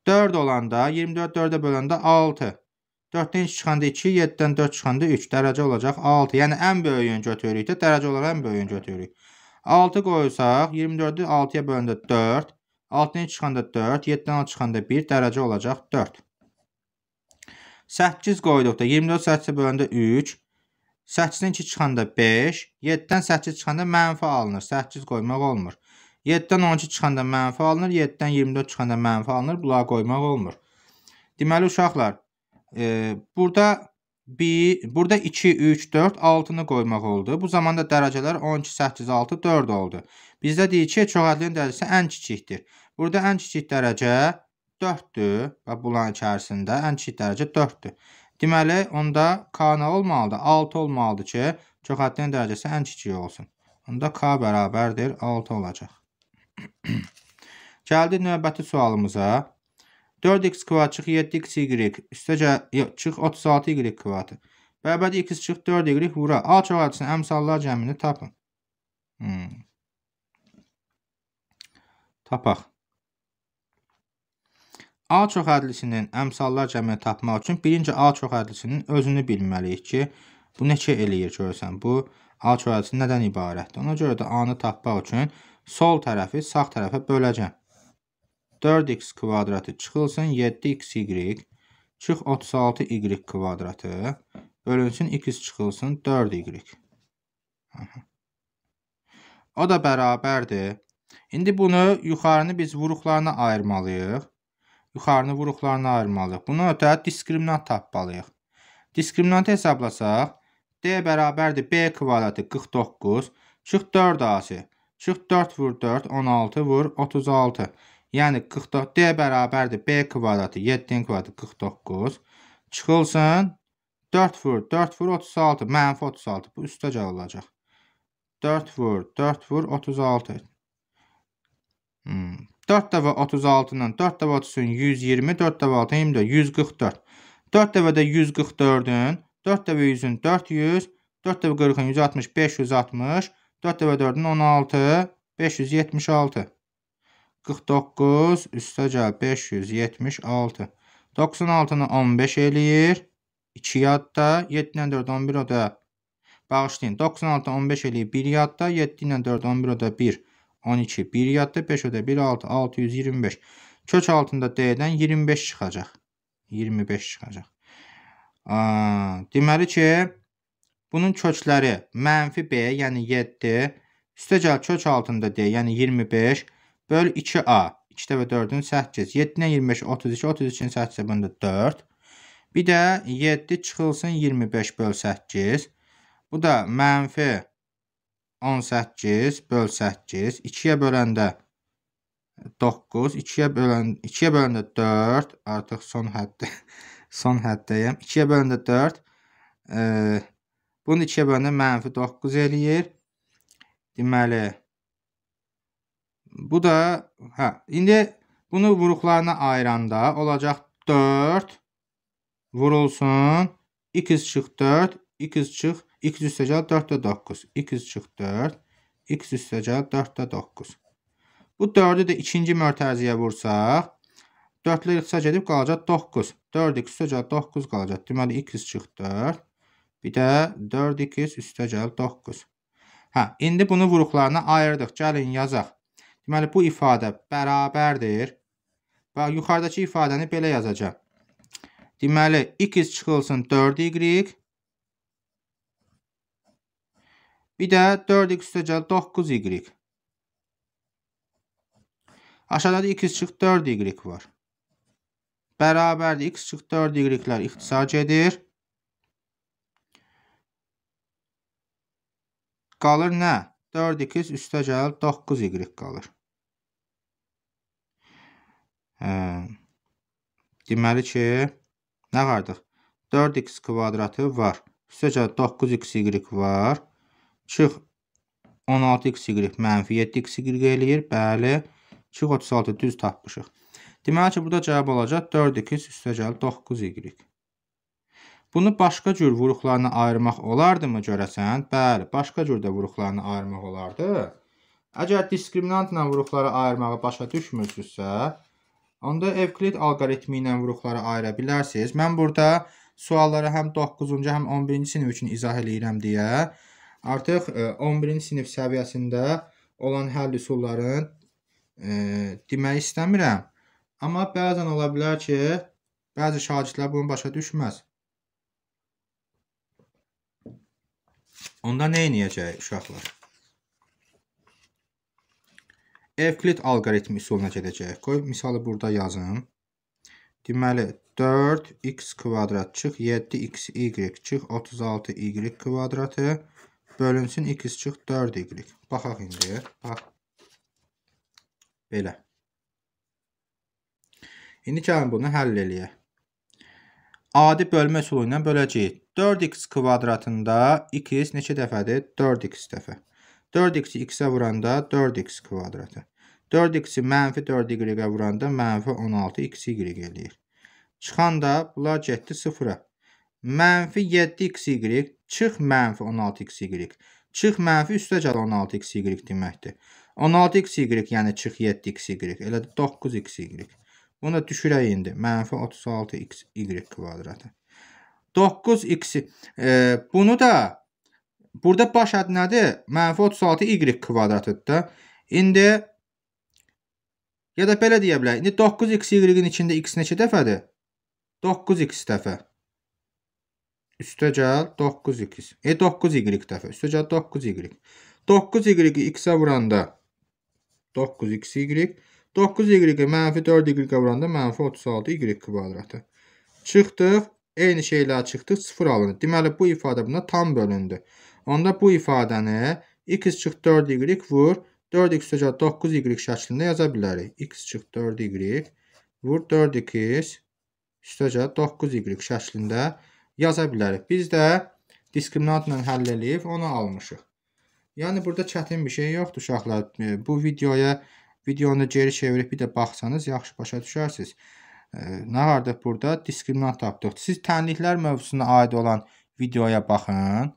4 olanda 24 4-ə böləndə 6. 4-dən 3 çıxanda 2, 7-dən 4 çıxanda 3 dərəcə olacaq 6. Yəni ən böyüyünü götürürük də dərəcə olaraq ən böyüyünü götürürük. 6 qoysaq 24-ü 6-ya böləndə 4, 6-dan çıxanda 4, 7-dən 6 çıxanda 1 dərəcə olacaq 4. 8 qoyduq da 24 8-ə böləndə 3, 8-dən 2 çıxanda 5, 7-dən 8 çıxanda mənfi alınır. 8 qoymaq olmur. 7-dən 12 çıxanda mənfi alınır, 7-dən 24 çıxanda mənfi alınır. Bunları qoymaq olmur. Deməli uşaqlar, e, burada 1, burada 2, 3, 4, 6-nı qoymaq oldu. Bu zamanda dərəcələr 12, 8, 6, 4 oldu. Bizdə deyir ki, çoxədlinin dərəcəsi ən kiçikdir. Burada ən kiçik dərəcə 4-dür və bunların içərisində ən kiçik dərəcə 4-dür. Deməli, onda K nə olmalıdır? 6 olmalıdır ki, çoxədlinin dərəcəsi ən kiçik olsun. Onda K bərabərdir 6 olacaq. [CLEARS THROAT] Gəldik növbəti sualımıza. 4x kvadrat çıx 7xy. Üstə çıx 36y kvadratı. Bərabər x çıx 4y vura. A çoxalçısının əmsallar cəmini tapın. Hmm. Tapaq. A çoxədlisinin əmsallar cəmini tapmaq üçün birinci A çoxədlisinin özünü bilməliyik ki, bu neçə eləyir görürsən. Bu A çoxədlisi nədən ibarətdir? Ona görə də A-nı tapmaq üçün sol tərəfi sağ tərəfə böləcəm. 4x kvadratı çıxılsın 7xy, çıx 36y kvadratı, bölünsün 2x çıxılsın 4y. Aha. O da bərabərdir. İndi bunu yuxarını biz vuruqlarına ayırmalıyıq. Yuxarını vuruqlarına ayırmalıyıq. Buna ötə diskriminant tapmalıyıq. Diskriminantı hesablasaq, D bərabərdir B kvadratı 49, çıx 4 asi, çıx 4 vur 4, 16 vur 36. Yəni 44-yə bərabərdir b kvadratı 7-nin kvadratı 49. Çıxılsın 4 vur 4 vur 36 mənfi 36 bu üstəcə olacaq. 4 vur 4 vur 36. Hmm. 4 dəfə 36-dan 4 dəfə 30-un 120, 4 dəfə 6 24, 144. 4 dəfə də 144-ün, 4 dəfə 100-ün 400, 4 dəfə 40-ın 160, 560, 4 dəfə 4-ün 16, 576. 49 üstəgəl 576. 96-nı 15 eləyir. 2 yadda. 7 ilə 4, 11 o da. Bağışlayın. 96 15 eləyir 1 yadda. 7 ilə 4, 11 o da 1. 12, 1 yadda. 5 o da 1, 6, 625. Kök altında D-dən 25 çıxacaq. 25 çıxacaq. A, deməli ki, bunun kökləri mənfi B, yəni 7, üstəgəl kök altında D, yəni 25, böl 2A. 2 dəfə 4-ün 8. 7-dən 25, 32, 32-nin 8 bölündə 4. Bir də 7 çıxılsın 25 böl 8. Bu da mənfi 18 böl 8. 2-yə böləndə 9, 2-yə bölən, 2-yə böləndə 4, artıq son həddə, [LAUGHS] son həddəyəm. 2-yə böləndə 4, e, bunun 2-yə böləndə mənfi 9 eləyir. Deməli, Bu da, hə, indi bunu vuruqlarına ayıranda olacaq 4 vurulsun 2 çıx 4, 2 çıx 2 üstəcə 4 də 9, 2 çıx 4, 2 üstəcə 4 də 9. Bu 4-ü də ikinci mərtəziyə vursaq, 4-lə yıxsa gedib qalacaq 9. 4x üstəcə 9 qalacaq. Deməli, 2 çıx 4, bir də 4x üstəcə 9. Hə, indi bunu vuruqlarına ayırdıq. Gəlin yazaq. Deməli, bu ifadə bərabərdir. Və yuxarıdakı ifadəni belə yazacaq. Deməli, x çıxılsın 4y. Bir də 4x üstəcə 9y. Aşağıda da x çıx 4y var. Bərabərdir. x çıx 4y-lər ixtisar gedir. Qalır nə? 4x üstə gəl 9y qalır. Hə. Deməli ki, nə qardıq? 4x kvadratı var. Üstəcə 9xy var. Çıx 16xy mənfi 7xy eləyir. Bəli. Çıx 36 düz tapmışıq. Deməli ki, burada cavab olacaq 4x üstəcəli 9y. Bunu başqa cür vuruqlarına ayırmaq olardımı görəsən? Bəli, başqa cür də vuruqlarına ayırmaq olardı. Əgər diskriminantla vuruqları ayırmağı başa düşmürsünüzsə, Onda Evklid alqoritmi ilə vuruqları ayıra bilərsiniz. Mən burada sualları həm 9-cu, həm 11-ci sinif üçün izah eləyirəm deyə artıq 11-ci e, sinif səviyyəsində olan həll üsullarını e, demək istəmirəm. Amma bəzən ola bilər ki, bəzi şagirdlər bunu başa düşməz. Onda nə edəcək uşaqlar? Evklid alqoritmi üsuluna gedəcəyik. Qoy misalı burada yazım. Deməli 4x kvadrat çıx 7xy çıx 36y kvadratı bölünsün x çıx 4y. Baxaq indi. Bax. Belə. İndi gəlin bunu həll eləyək. Adi bölmə üsulu ilə böləcəyik. 4x kvadratında x neçə dəfədir? 4x dəfə. 4x-i x-ə vuranda 4x kvadratı. 4x-i mənfi 4y-ə vuranda mənfi 16xy eləyir. Çıxan da bunlar getdi 0-a. Mənfi 7xy çıx mənfi 16xy. Çıx mənfi üstə gəl 16xy deməkdir. 16xy yəni çıx 7xy. Elədir 9xy. Bunu da düşürək indi. Mənfi 36xy kvadratı. 9x e, bunu da Burada baş hədd nədir? Mənfi 36 y kvadratıdır. İndi ya da belə deyə bilərik. İndi 9x y-in içində x neçə dəfədir? 9x dəfə. Üstə gəl 9x. E 9y dəfə. Üstə gəl 9y. 9y-i x-ə vuranda 9xy. 9y-i mənfi 4y-ə vuranda mənfi 36y kvadratı. Çıxdıq. Eyni şeylər çıxdıq. 0 alınır. Deməli, bu ifadə buna tam bölündü onda bu ifadəni x çıx 4y vur 4x üzə 9y şəklində yaza bilərik. x çıx 4y vur 4x üstəcə 9y şəklində yaza bilərik. Biz də diskriminantla həll eləyib onu almışıq. Yəni burada çətin bir şey yoxdur uşaqlar. E, bu videoya videonu geri çevirib bir də baxsanız yaxşı başa düşərsiniz. E, nə vardı burada? Diskriminant tapdıq. Siz tənliklər mövzusuna aid olan videoya baxın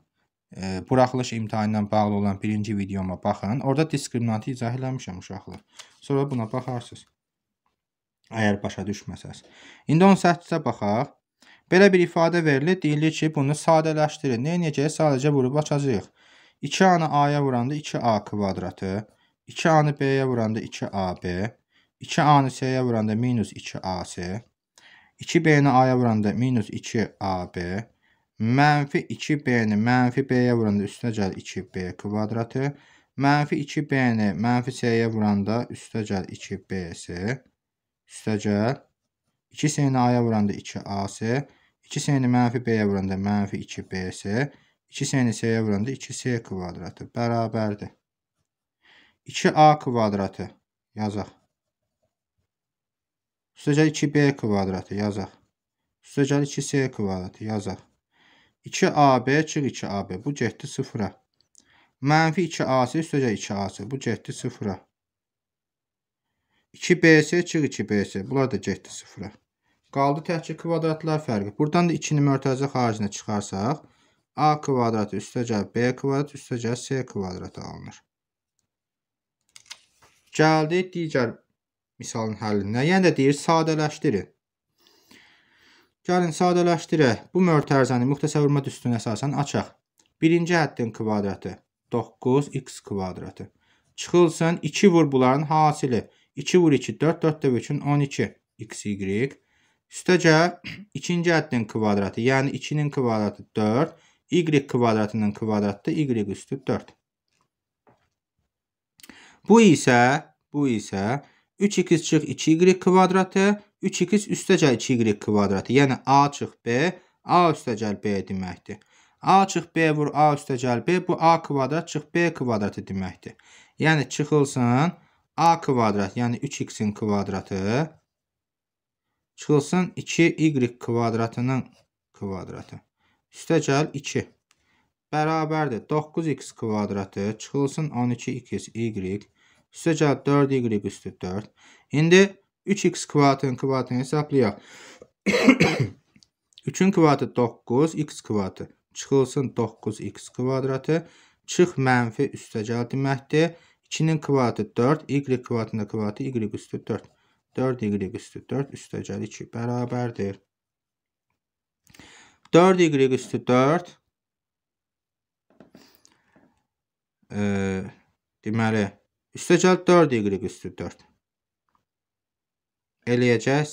buraxılış imtahanı ilə bağlı olan birinci videoma baxın. Orada diskriminantı izah eləmişəm uşaqlar. Sonra buna baxarsınız. Əgər başa düşməsəz. İndi 18-ə baxaq. Belə bir ifadə verilir, deyilir ki, bunu sadələşdirin. Nə necəyə sadəcə vurub açacağıq. 2 anı A-ya vuranda 2A kvadratı, 2 anı B-yə vuranda 2AB, 2 anı C-yə vuranda minus 2AC, 2B-ni A-ya vuranda minus 2AB, Mənfi 2b-ni mənfi b-yə vuranda üstə gəl 2b kvadratı. Mənfi 2b-ni mənfi c-yə vuranda üstə gəl 2bc. Üstə gəl 2c-ni a-ya vuranda 2ac. 2c-ni mənfi b-yə vuranda mənfi 2bc. 2c-ni c-yə vuranda 2c kvadratı bərabərdir. 2a kvadratı yazaq. Üstə gəl 2b kvadratı yazaq. Üstə gəl 2c kvadratı yazaq. 2AB çıx 2AB. Bu getdi 0-a. Mənfi 2AC üstəcə 2AC. Bu getdi 0-a. 2BC çıx 2BC. Bunlar da getdi 0-a. Qaldı təkcə kvadratlar fərqi. Buradan da 2-ni mörtəzə xaricinə çıxarsaq, A kvadratı üstəcə B kvadratı üstəcə C kvadratı alınır. Gəldi digər misalın həllinə. Yəni də deyir, sadələşdirin. Gəlin sadələşdirək. Bu mörtərzəni müxtəsərvurma düstunun əsasən açaq. Birinci həddin kvadratı 9x kvadratı. Çıxılsın 2 vur bunların hasili. 2 vur 2 4 4 də 3-ün 12 xy. Üstəcə [CLEARS THROAT] ikinci həddin kvadratı, yəni 2-nin kvadratı 4, y kvadratının kvadratı y üstü 4. Bu isə bu isə 3x çıx 2y kvadratı 3x üstəcəl 2y kvadratı, yəni a çıx b, a üstəcəl b deməkdir. A çıx B vur A üstəgəl B, bu A kvadrat çıx B kvadratı deməkdir. Yəni, çıxılsın A kvadrat, yəni 3x-in kvadratı, çıxılsın 2y kvadratının kvadratı. Üstəgəl 2 bərabərdir 9x kvadratı, çıxılsın 12x y, üstəgəl 4y üstü 4. İndi 3x kvadratın kvadratını hesablayaq. 3-ün kvadratı 9, [COUGHS] x kvadratı. Çıxılsın 9x kvadratı. Çıx mənfi üstəgəl deməkdir. 2-nin kvadratı 4, y kvadratının kvadratı y üstü 4. 4 y üstü 4 üstəgəl 2 bərabərdir. 4 y üstü 4 e, deməli üstəgəl 4 y üstü 4 Eləyəcək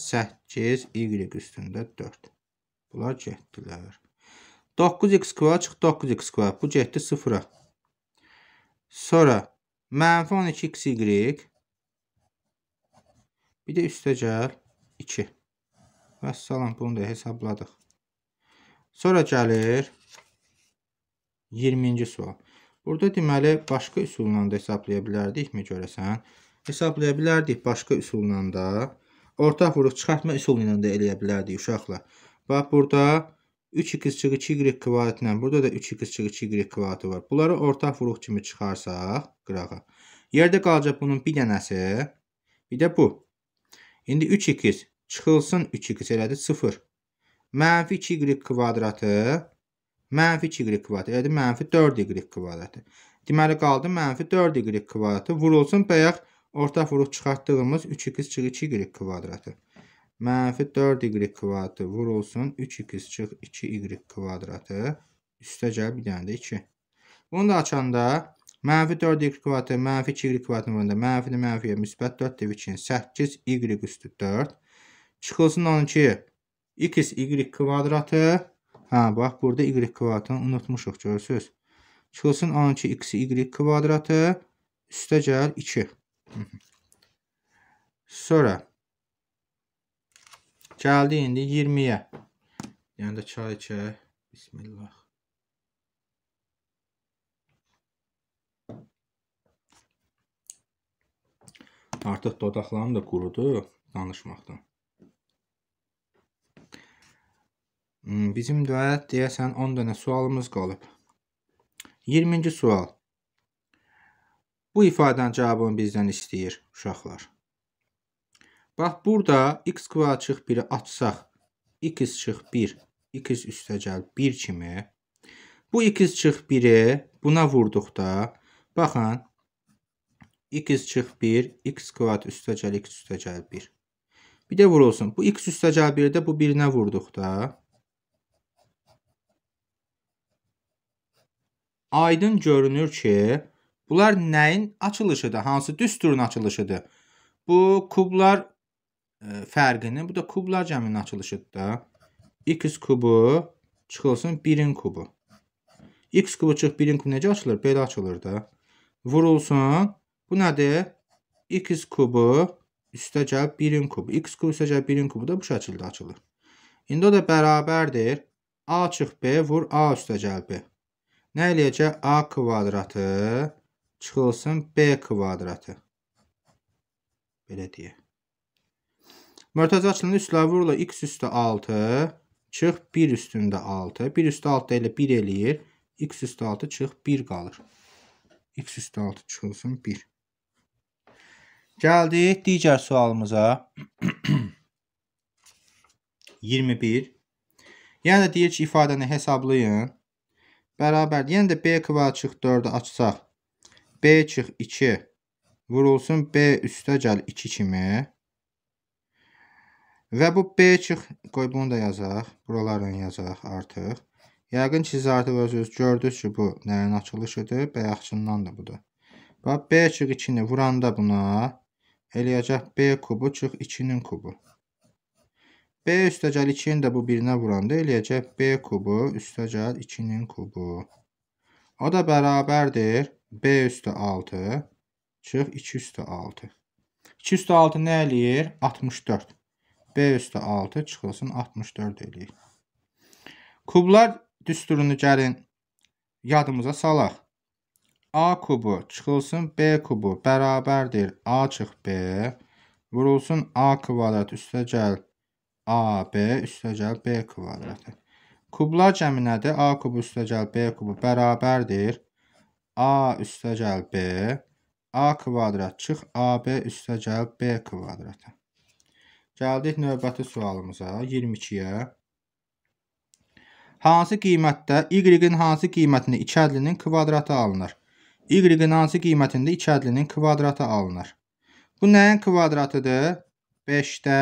8y üstündə 4. Bunlar getdilər. 9x kvadrat çıx 9x kvadrat. Bu getdi 0-a. Sonra mənfi 12xy. Bir də üstə gəl 2. Və salam bunu da hesabladıq. Sonra gəlir 20-ci sual. Burada deməli başqa üsulla da hesablaya bilərdikmi görəsən? Hesablaya bilərdik başqa üsulla da ortaq vuruq çıxartma üsulu ilə də eləyə bilərdik uşaqlar. Bax burada 3x çığı 2y kvadrat ilə burada da 3x çığı 2y kvadratı var. Bunları ortaq vuruq kimi çıxarsaq qırağa. Yerdə qalacaq bunun bir dənəsi, bir də bu. İndi 3x çıxılsın 3x elədi 0. Mənfi 2y kvadratı mənfi 2y kvadratı elədi mənfi 4y kvadratı. Deməli qaldı mənfi 4y kvadratı vurulsun bayaq 4 Ortaq vurub çıxartdığımız 3x çıx 2y kvadratı. Mənfi 4y kvadratı vurulsun 3x çıx 2y kvadratı. Üstə gəl bir dənə də 2. Bunu da açanda mənfi 4y kvadratı mənfi 2y kvadratını vuranda mənfi də mənfiyə müsbət 4 dev 2-nin 8 y üstü 4. Çıxılsın 12 x y kvadratı. Hə, bax burada y kvadratını unutmuşuq görürsüz. Çıxılsın 12 x y kvadratı üstə gəl 2. Sonra gəldi indi 20-yə. Yəni də çay içək. Bismillah. Artıq dodaqlarım da qurudu danışmaqdan. Hmm, bizim də deyəsən 10 dənə sualımız qalıb. 20-ci sual. Bu ifadənin cavabını bizdən istəyir uşaqlar. Bax, burada x kvadratçıq 1-i açsaq, x çıx 1, x üstəcəl 1 kimi. Bu x çıx 1-i buna vurduqda, baxın, x çıx 1, x kvadrat üstəcəl x üstəcəl 1. Bir də vurulsun. Bu x üstəcəl 1-də bu 1-nə vurduqda, aydın görünür ki, Bunlar nəyin açılışıdır? Hansı düsturun açılışıdır? Bu kublar e, fərqini, bu da kublar cəminin açılışıdır da. x kubu çıxılsın 1-in kubu. x kubu çıx 1-in kubu necə açılır? Belə açılır da. Vurulsun. Bu nədir? x kubu üstə gəl 1-in kubu. x kubu üstə gəl 1-in kubu da bu şəkildə açılır. İndi o da bərabərdir. A çıx B vur A üstə gəl B. Nə eləyəcək? A kvadratı çıxılsın B kvadratı. Belə deyək. Mörtəzə açılımda üstlər vurula x üstü 6 çıx 1 üstündə 6. 1 üstü 6 da elə 1 eləyir. x üstü 6 çıx 1 qalır. x üstü 6 çıxılsın 1. Gəldik digər sualımıza. 21. [CLEARS THROAT] Yəni də deyir ki, ifadəni hesablayın. Bərabər, yəni də b kvadrat çıx 4-ü açsaq B çıx 2 vurulsun B üstəgəl 2 kimi. Və bu B çıx, qoy bunu da yazaq, buralarla yazaq artıq. Yəqin ki, siz artıq özünüz gördünüz ki, bu nəyin açılışıdır, bayaqçından da budur. Bax, B çıx 2-ni vuranda buna eləyəcək B kubu çıx 2-nin kubu. B üstəgəl 2-ni də bu birinə vuranda eləyəcək B kubu üstəgəl 2-nin kubu. O da bərabərdir. B üstü 6 çıx 2 üstü 6. 2 üstü 6 nə eləyir? 64. B üstü 6 çıxılsın 64 eləyir. Kublar düsturunu gəlin yadımıza salaq. A kubu çıxılsın B kubu bərabərdir A çıx B vurulsun A kvadrat üstə gəl AB üstə gəl B kvadratı. Kublar cəminədir A kubu üstə gəl B kubu bərabərdir A üstəgəl B, A kvadrat çıx AB üstəgəl B kvadratı. Gəldik növbəti sualımıza, 22-yə. Hansı qiymətdə y-in hansı qiymətində iki ədlinin kvadratı alınır? y-in hansı qiymətində iki ədlinin kvadratı alınır? Bu nəyin kvadratıdır? 5-də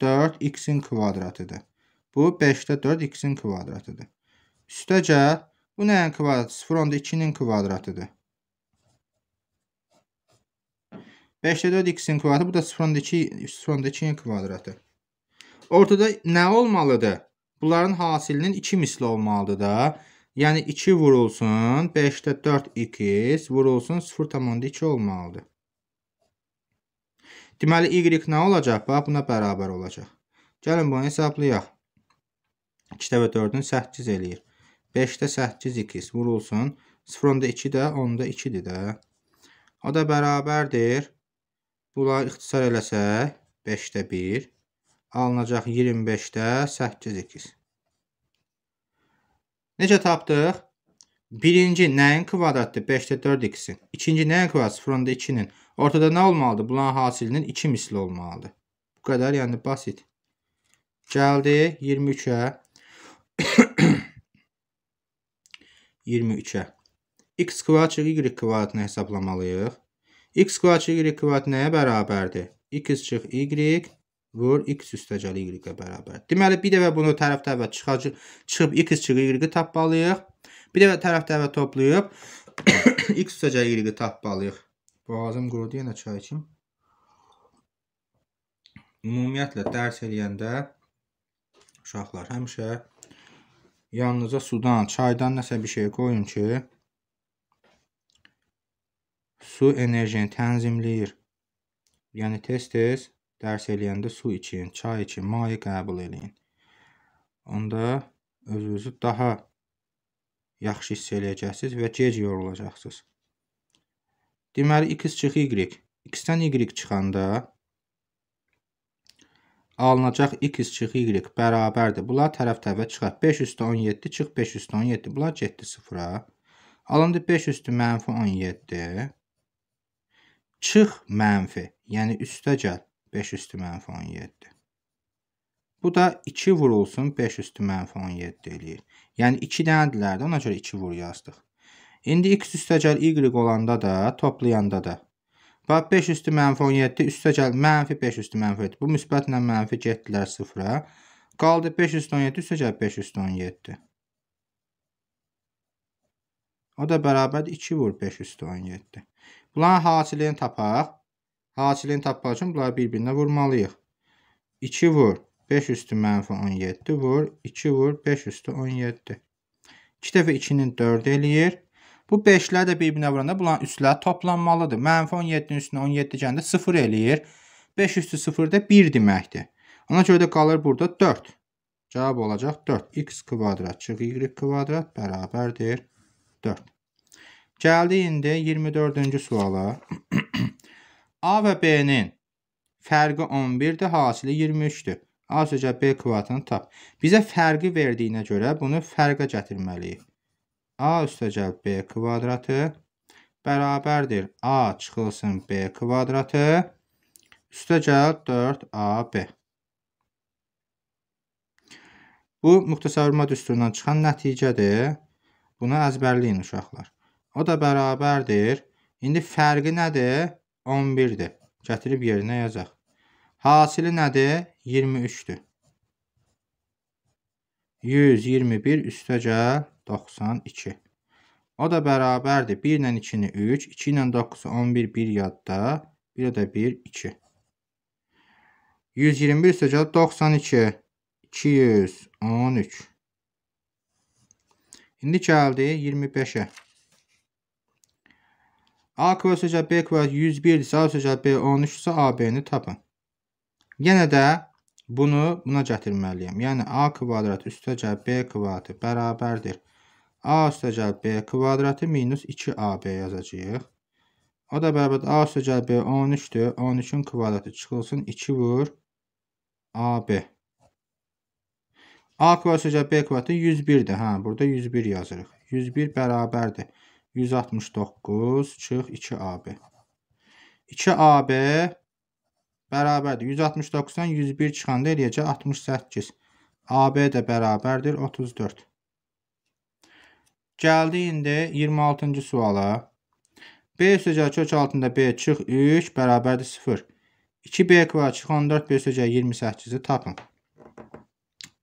4 x-in kvadratıdır. Bu 5-də 4 x-in kvadratıdır. Üstəcə Bu nəyin kvadratı? 0 onda 2-nin kvadratıdır. 5-də 4 x-in kvadratı, bu da 0 onda 2, 0 onda 2-nin kvadratı. Ortada nə olmalıdır? Bunların hasilinin 2 misli olmalıdır da. Yəni 2 vurulsun, 5-də 4x vurulsun, 0,2 olmalıdır. Deməli, y nə olacaq? Bax, buna bərabər olacaq. Gəlin bunu hesablayaq. 2 dəvə 4-ün 8 eləyir. 5-də 8x vurulsun. 0-da 2 də 10-da 2-dir də. O da bərabərdir. Bunları ixtisar eləsək 5-də 1 alınacaq 25-də 8x. Necə tapdıq? Birinci nəyin kvadratdır? 5-də 4x-in. İkinci nəyin kvadratı? 0-da 2-nin. Ortada nə olmalıdır? Bunların hasilinin 2 misli olmalıdır. Bu qədər, yəni basit. Gəldi 23-ə. 23-ə. x kvadrat y kvadratını hesablamalıyıq. x kvadrat y kvadrat nəyə bərabərdir? x çıx y vur x üstəgəl y-ə bərabər. Deməli, bir dəfə bunu tərəf tərəfə çıxacaq, çıxıb x çıx y-i tapmalıyıq. Bir dəfə tərəf tərəfə toplayıb [COUGHS] x üstəgəl y-i tapmalıyıq. Boğazım qurudu yenə çay içim. Ümumiyyətlə dərs eləyəndə uşaqlar həmişə Yalnızca sudan, çaydan nəsə bir şey qoyun ki, su enerjini tənzimləyir. Yəni tez-tez dərs eləyəndə su için, çay için, mayi qəbul eləyin. Onda özünüzü daha yaxşı hiss eləyəcəksiniz və gec yorulacaqsınız. Deməli, x çıx y. x-dən y çıxanda alınacaq x çıx y bərabərdir. Bunlar tərəf-tərəfə çıxar. 5 üstü 17 çıx 5 üstü 17. Bunlar getdi 0-a. Alındı 5 üstü mənfi 17. Çıx mənfi. Yəni üstə gəl. 5 üstü mənfi 17. Bu da 2 vurulsun 5 üstü mənfi 17 eləyir. Yəni 2 dənədirlər də ona görə 2 vur yazdıq. İndi x üstə gəl y olanda da toplayanda da Və 5 üstü mənfi 17 üstə gəl, mənfi 5 üstü mənfi 7. Bu müsbətlə mənfi getdilər sıfıra. Qaldı 5 üstü 17 üstə gəl 5 üstü 17. O da bərabərdir 2 vur 5 üstü 17. Bunların haciliyini tapaq. Haciliyini tapmaq üçün bunları bir-birinə vurmalıyıq. 2 vur 5 üstü mənfi 17 vur 2 vur 5 üstü 17. 2 dəfə 2-nin 4 eləyir. Bu 5-lər də bir-birinə vuranda bunların üstləri toplanmalıdır. Mənfi 17-nin üstünə 17 gəndə 0 eləyir. 5 üstü 0 də 1 deməkdir. Ona görə də qalır burada 4. Cavab olacaq 4. x kvadrat çıx y kvadrat bərabərdir 4. Gəldi indi 24-cü suala. A və B-nin fərqi 11-dir, hasili 23-dür. A sözcə B kvadratını tap. Bizə fərqi verdiyinə görə bunu fərqə gətirməliyik. A üstəgəl B kvadratı bərabərdir A çıxılsın B kvadratı üstəgəl 4AB. Bu, müxtəsərvurma düsturundan çıxan nəticədir. Bunu əzbərləyin uşaqlar. O da bərabərdir. İndi fərqi nədir? 11-dir. Gətirib yerinə yazaq. Hasili nədir? 23-dür. 121 üstəgəl 92. O da bərabərdir. 1 ilə 2-ni 3, 2 ilə 9-u 11, 1 yadda, bir də 1, 2. 121 üstəgəl 92, 213. İndi gəldi 25-ə. A kvadrat üstəgəl B kvadrat 101 isə A üstəgəl B 13 isə AB-ni tapın. Yenə də Bunu buna gətirməliyəm. Yəni a kvadrat üstəgəl b kvadratı bərabərdir. a üstəgəl b kvadratı minus 2ab yazacağıq. O da bərabərdir. a üstəgəl b 13-dür. 13-ün kvadratı çıxılsın 2 vur ab. a kvadrat üstəgəl b kvadratı 101-dir. Hə, burada 101 yazırıq. 101 bərabərdir. 169 çıx 2ab. 2ab bərabərdir. 169-dan 101 çıxanda eləyəcək 68. AB də bərabərdir 34. Gəldik indi 26-cı suala. B üstəcək kök altında B çıx 3 bərabərdir 0. 2B kvadrat çıx 14 B üstəcək 28-i tapın.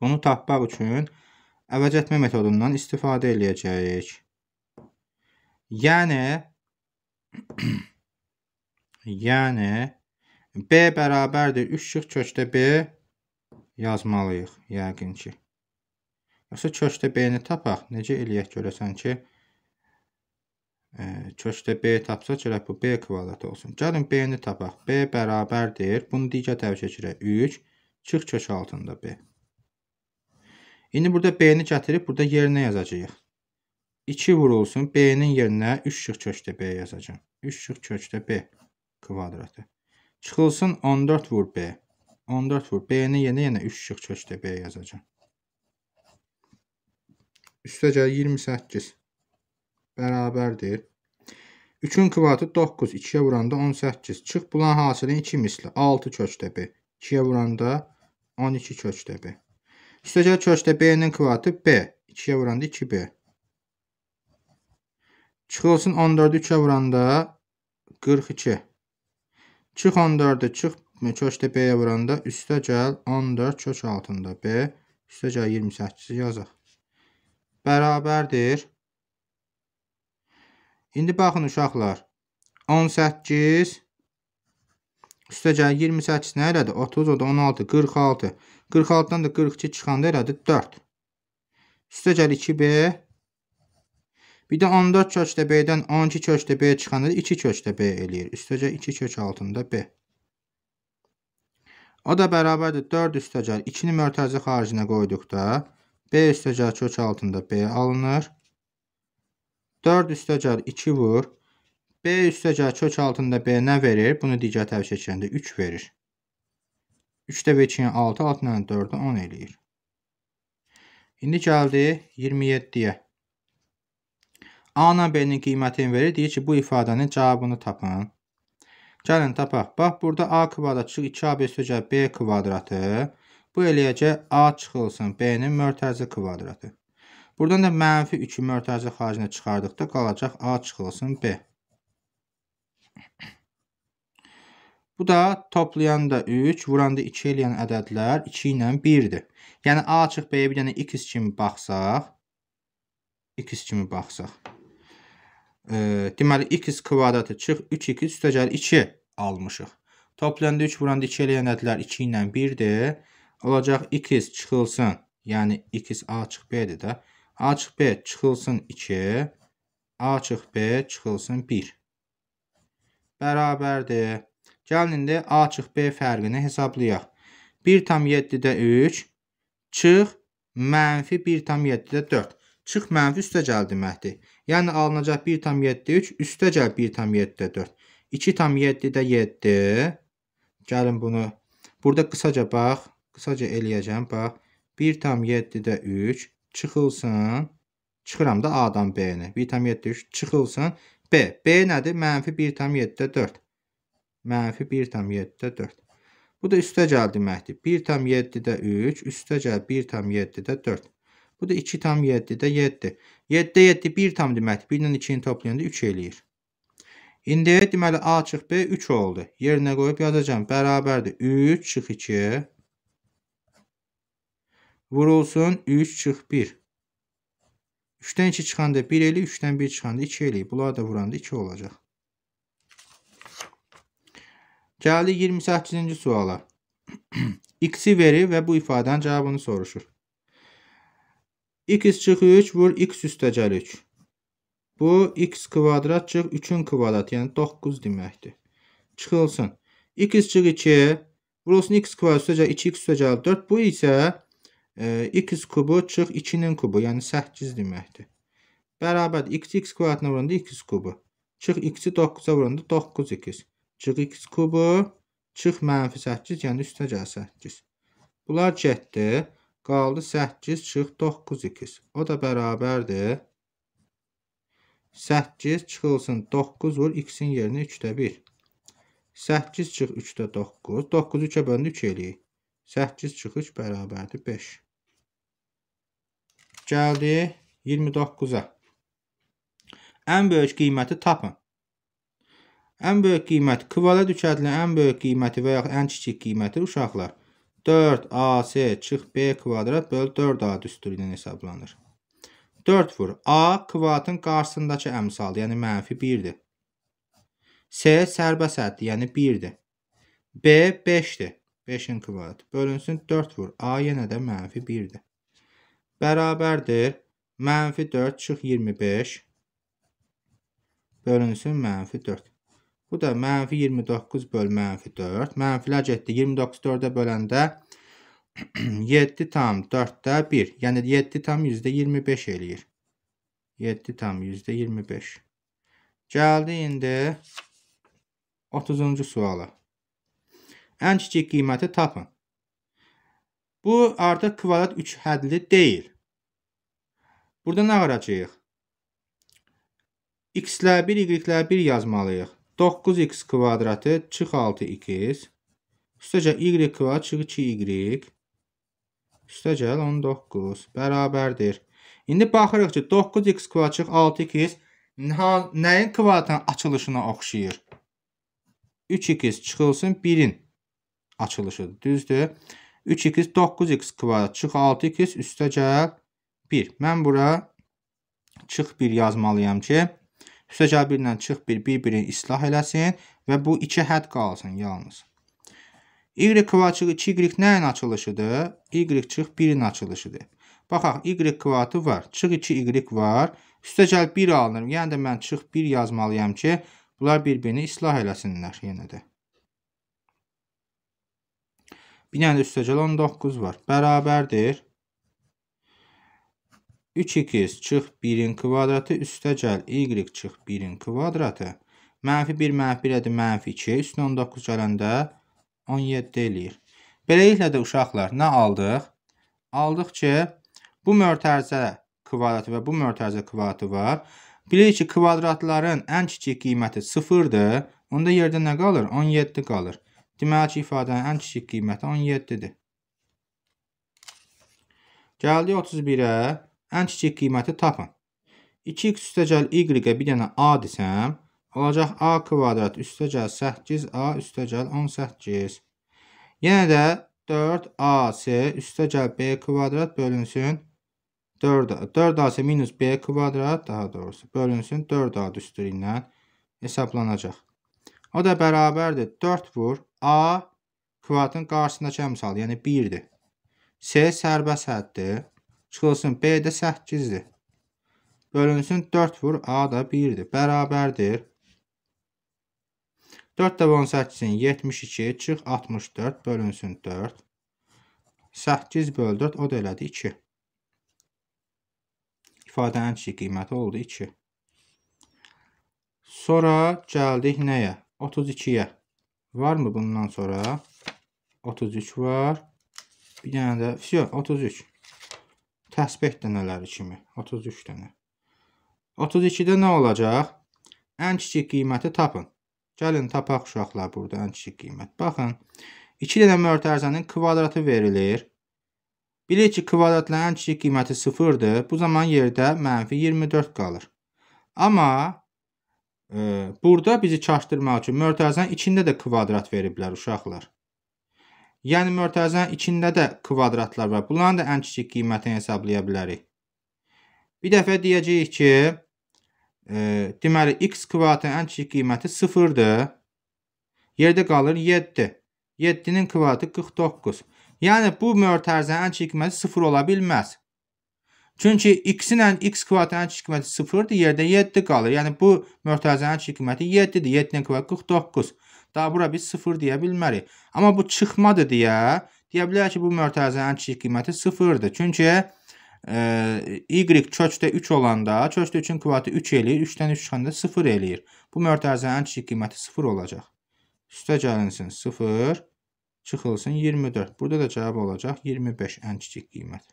Bunu tapmaq üçün əvəz etmə metodundan istifadə eləyəcəyik. Yəni [CLEARS THROAT] yəni B bərabərdir 3 şıx kökdə B yazmalıyıq yəqin ki. Yoxsa kökdə B-ni tapaq. Necə eləyək görəsən ki, ə, e, kökdə B tapsa görək bu B kvadratı olsun. Gəlin B-ni tapaq. B bərabərdir. Bunu digər tərəfə keçirək 3 çıx kök altında B. İndi burada B-ni gətirib burada yerinə yazacağıq. 2 vurulsun B-nin yerinə 3 şıx kökdə B yazacağam. 3 şıx kökdə B kvadratı. Çıxılsın 14 vur B. 14 vur. B-ni yenə yenə 3 şıx köşdə B yazacam. Üstə gəl 28. Bərabərdir. 3-ün kvadratı 9. 2-yə vuranda 18. Çıx bulan hasilin 2 misli. 6 kökdə B. 2-yə vuranda 12 kökdə B. Üstə gəl kökdə B-nin kvadratı B. 2-yə vuranda 2B. Çıxılsın 14-ü 3-yə vuranda 42. Çıx 14-ü çıx kökdə e, B-yə vuranda üstə gəl 14 kök altında B üstə gəl 28-i yazaq. Bərabərdir. İndi baxın uşaqlar. 18 üstə gəl 28 nə elədi? 30 o da 16 46. 46-dan da 42 çıxanda elədi 4. Üstə gəl 2B Bir də 14 kökdə B-dən 12 kökdə B çıxanda 2 kökdə B eləyir. Üstəcə 2 kök altında B. O da bərabərdir 4 üstəgər 2-ni mörtəzi xaricinə qoyduqda B üstəgər kök altında B alınır. 4 üstəgər 2 vur. B üstəgər kök altında B nə verir? Bunu digər təbii çəkəndə 3 verir. 3-də və 2-yə 6, 6-dan 4-də 10 eləyir. İndi gəldi 27-yə. A-dan B-nin qiymətini verir. Deyir ki, bu ifadənin cavabını tapın. Gəlin tapaq. Bax, burada A kvadrat çıxır 2AB sözə B kvadratı. Bu eləyəcək A çıxılsın B-nin mörtəzi kvadratı. Buradan da mənfi 3 mörtəzi xaricinə çıxardıqda qalacaq A çıxılsın B. Bu da toplayanda 3, vuranda 2 eləyən ədədlər 2 ilə 1-dir. Yəni A açıq B-yə bir dənə x kimi baxsaq, x kimi baxsaq. E, deməli x kvadratı çıx 3x üstəgəl 2 almışıq. Topləndə 3 vuranda 2 eləyən ədlər 2 ilə 1-dir. Olacaq x çıxılsın. Yəni x a çıx b-dir də. a çıx b çıxılsın 2. a çıx b çıxılsın 1. Bərabərdir. Gəlin indi a çıx b fərqini hesablayaq. 1,7-də 3 çıx mənfi 1,7-də 4. Çıx mənfi üstə gəl deməkdir. Yəni alınacaq 1,73 üstəcəl 1,74. 2,7-də 7. Gəlin bunu. Burada qısaca bax. Qısaca eləyəcəm. Bax. 1,7-də 3. Çıxılsın. Çıxıram da A-dan B-ni. 1,73 çıxılsın. B. B nədir? Mənfi 1,7-də 4. Mənfi 1,7-də 4. Bu da üstəcəl deməkdir. 1,7-də 3. Üstəcəl 1,7-də 4. Bu da 2 tam 7-də 7. 7-də 7 1 tam deməli 1 ilə 2-ni toplayanda 3 eləyir. İndi deməli A çıx B 3 oldu. Yerinə qoyub yazacağam. Bərabərdir 3 çıx 2 vurulsun 3 çıx 1. 3-dən 2 çıxanda 1 eləyir, 3-dən 1 çıxanda 2 eləyir. Bunlar da vuranda 2 olacaq. Gəldi 28-ci suala. X-i [CLEARS THROAT] verir və bu ifadənin cavabını soruşur x çıxı 3 vur x üstəgəl 3. Bu x kvadrat çıx 3-ün kvadrat, yəni 9 deməkdir. Çıxılsın. x çıx 2, burası x kvadrat üstəgəl 2x üstəgəl 4. Bu isə e, x kubu çıx 2-nin kubu, yəni 8 deməkdir. Bərabər x x kvadratına vuranda x kubu. Çıx x-i 9-a vuranda 9x. Çıx x kubu çıx mənfi 8, yəni üstəgəl 8. Bunlar getdi. Qaldı 8 çıx 9 ikiz. O da bərabərdir. 8 çıxılsın 9 vur x-in yerinə 3-də 1. 8 çıx 3-də 9. 9 3-ə bölünü 3 eləyik. 8 çıx 3 bərabərdir 5. Gəldi 29-a. Ən böyük qiyməti tapın. Ən böyük qiymət kvadrat üçədinin ən böyük qiyməti və yaxud ən kiçik qiyməti uşaqlar 4AC çıx B kvadrat böl 4A düsturu ilə hesablanır. 4 vur. A kvadratın qarşısındakı əmsaldır, yəni mənfi 1-dir. S sərbəst həddir, yəni 1-dir. B 5-dir. 5-in kvadratı bölünsün 4 vur. A yenə də mənfi 1-dir. Bərabərdir. Mənfi 4 çıx 25 bölünsün mənfi 4. Bu da mənfi 29 böl mənfi 4. Mənfilər getdi. 29 4-ə böləndə 7 [CLEARS THROAT] tam 4-də 1. Yəni 7 tam %25 eləyir. 7 tam %25. Gəldi indi 30-cu suala. Ən kiçik qiyməti tapın. Bu artıq kvadrat 3 hədli deyil. Burada nə aracıyıq? x-lə 1, y-lə 1 yazmalıyıq. 9x kvadratı çıx 6x. Üstəcə y kvadrat çıx 2y. Üstəcə 19 bərabərdir. İndi baxırıq ki, 9x kvadrat çıx 6x nəyin kvadratının açılışına oxşayır? 3x çıxılsın 1-in açılışıdır. Düzdür. 3x 9x kvadrat çıx 6x üstə gəl 1. Mən bura çıx 1 yazmalıyam ki, Üstəgəl birlə çıx bir bir-birini islah eləsin və bu iki hədd qalsın yalnız. Y kvaçıq 2y nəyin açılışıdır? Y çıx 1-in açılışıdır. Baxaq, y kvadratı var. Çıx 2y var. Üstəgəl 1 alınır. Yəni də mən çıx 1 yazmalıyam ki, bunlar bir-birini islah eləsinlər yenə də. Bir dənə də üstəgəl 19 var. Bərabərdir. 3x çıx 1-in kvadratı üstə gəl y çıx 1-in kvadratı. Mənfi 1 mənfi 1-ədir, mənfi 2. Üstünə 19 gələndə 17 eləyir. Beləliklə də uşaqlar nə aldıq? Aldıq ki, bu mörtərzə kvadratı və bu mörtərzə kvadratı var. Bilirik ki, kvadratların ən kiçik qiyməti 0-dır. Onda yerdə nə qalır? 17 qalır. Deməli ki, ifadənin ən kiçik qiyməti 17-dir. Gəldik 31-ə ən kiçik qiyməti tapın. 2x üstəgəl y-ə bir dənə a desəm, olacaq a kvadrat üstəgəl 8a üstəgəl 18. Yenə də 4ac üstəgəl b kvadrat bölünsün 4, 4ac minus b kvadrat daha doğrusu bölünsün 4a düsturindən hesablanacaq. O da bərabərdir 4 vur a kvadratın qarşısındakı əmsal, yəni 1-dir. C sərbəst həddir çıxılsın B də 8-dir. Bölünsün 4 vur A da 1-dir. Bərabərdir. 4 də 18-in 72 çıx 64 bölünsün 4. 8 böl 4 o da elədi 2. İfadənin çi qiyməti oldu 2. Sonra gəldik nəyə? 32-yə. Varmı bundan sonra? 33 var. Bir dənə də, vəsiyo, 33 təsbeh dənələri kimi 33 dənə. 32-də nə olacaq? Ən kiçik qiyməti tapın. Gəlin tapaq uşaqlar burada ən kiçik qiymət. Baxın, 2 dənə mörtərzənin kvadratı verilir. Bilir ki, kvadratların ən kiçik qiyməti 0-dır. Bu zaman yerdə mənfi 24 qalır. Amma e, burada bizi çaşdırmaq üçün mörtərzənin içində də kvadrat veriblər uşaqlar. Yəni mötərizənin içində də kvadratlar var. Bunların da ən kiçik qiymətini hesablaya bilərik. Bir dəfə deyəcəyik ki, e, deməli x kvadratın ən kiçik qiyməti 0-dır. Yerdə qalır 7. 7-nin kvadratı 49. Yəni bu mötərizənin ən kiçik qiyməti 0 ola bilməz. Çünki x-in ən x kvadratının kiçik qiyməti 0-dır, yerdə 7 qalır. Yəni bu mötərizənin kiçik qiyməti 7-dir. 7-nin kvadratı 49. Daha bura biz 0 deyə bilmərik. Amma bu çıxmadır deyə, deyə bilərik ki, bu mörtəzənin kiçik qiyməti 0-dır. Çünki ə, e, y kökdə 3 olanda, kökdə 3-ün kvadratı 3 eləyir, 3-dən 3 çıxanda 0 eləyir. Bu mörtəzənin kiçik qiyməti 0 olacaq. Üstə gəlinsin 0, çıxılsın 24. Burada da cavab olacaq 25 ən kiçik qiymət.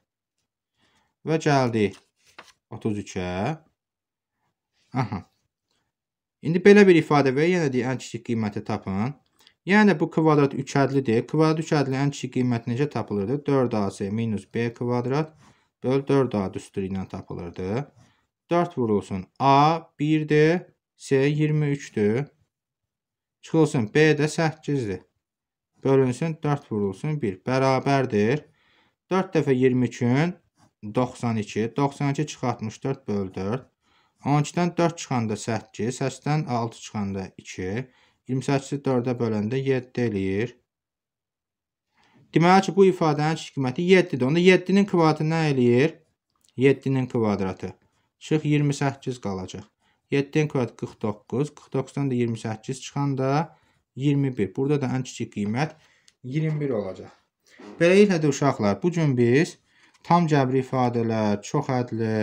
Və gəldik 33-ə. Aha. İndi belə bir ifadə ver, yenə deyək ən kiçik qiyməti tapın. Yəni bu kvadrat üçədlidir. Kvadrat üçədlinin ən kiçik qiyməti necə tapılırdı? 4AC minus B kvadrat böl 4A düsturu ilə tapılırdı. 4 vurulsun. A 1-dir. C 23-dür. Çıxılsın. B də 8-dir. Bölünsün. 4 vurulsun. 1. Bərabərdir. 4 dəfə 22-ün 92. 92 çıxartmış 4 böl 4. 12-dən 4 çıxanda 8, 8-dən 6 çıxanda 2, 28-i 4-ə böləndə 7 eləyir. Deməli ki, bu ifadənin qiyməti 7-dir. Onda 7-nin kvadratı nə eləyir? 7-nin kvadratı. Çıx 28 qalacaq. 7-nin kvadratı 49, 49-dan da 28 çıxanda 21. Burada da ən kiçik qiymət 21 olacaq. Beləliklə də uşaqlar, bu gün biz tam cəbri ifadələr, çox ədli,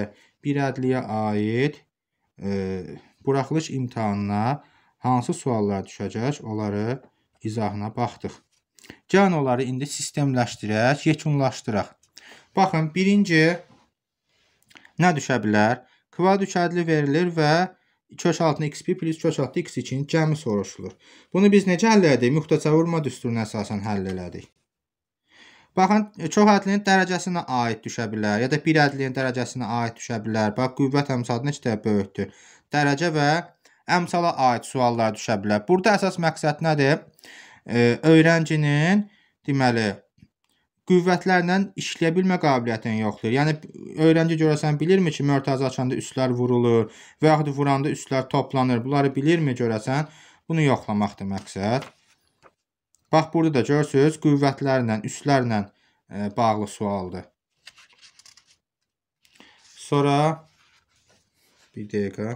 bir ədliyə aid buraxılış imtahanına hansı suallar düşəcək, onları izahına baxdıq. Gəlin onları indi sistemləşdirək, yekunlaşdıraq. Baxın, birinci nə düşə bilər? Kvadrüç ədli verilir və kök altında x1 plus kök altında x2-nin cəmi soruşulur. Bunu biz necə həll elədik? Müxtəsər vurma düsturuna əsasən həll elədik. Baxın, e, çox ədlinin dərəcəsinə aid düşə bilər, ya da bir ədlinin dərəcəsinə aid düşə bilər. Bax, qüvvət əmsalı neçə dəfə böyükdür? Dərəcə və əmsala aid suallar düşə bilər. Burada əsas məqsəd nədir? E, öyrəncinin, deməli, qüvvətlərlə işləyə bilmə qabiliyyətini yoxlayır. Yəni, öyrənci görəsən bilirmi ki, mörtəzə açanda üstlər vurulur və yaxud vuranda üstlər toplanır. Bunları bilirmi görəsən? Bunu yoxlamaqdır məqsəd. Bax, burada da görürsünüz, qüvvətlərlə, üstlərlə e, bağlı sualdır. Sonra, bir dəqiqə.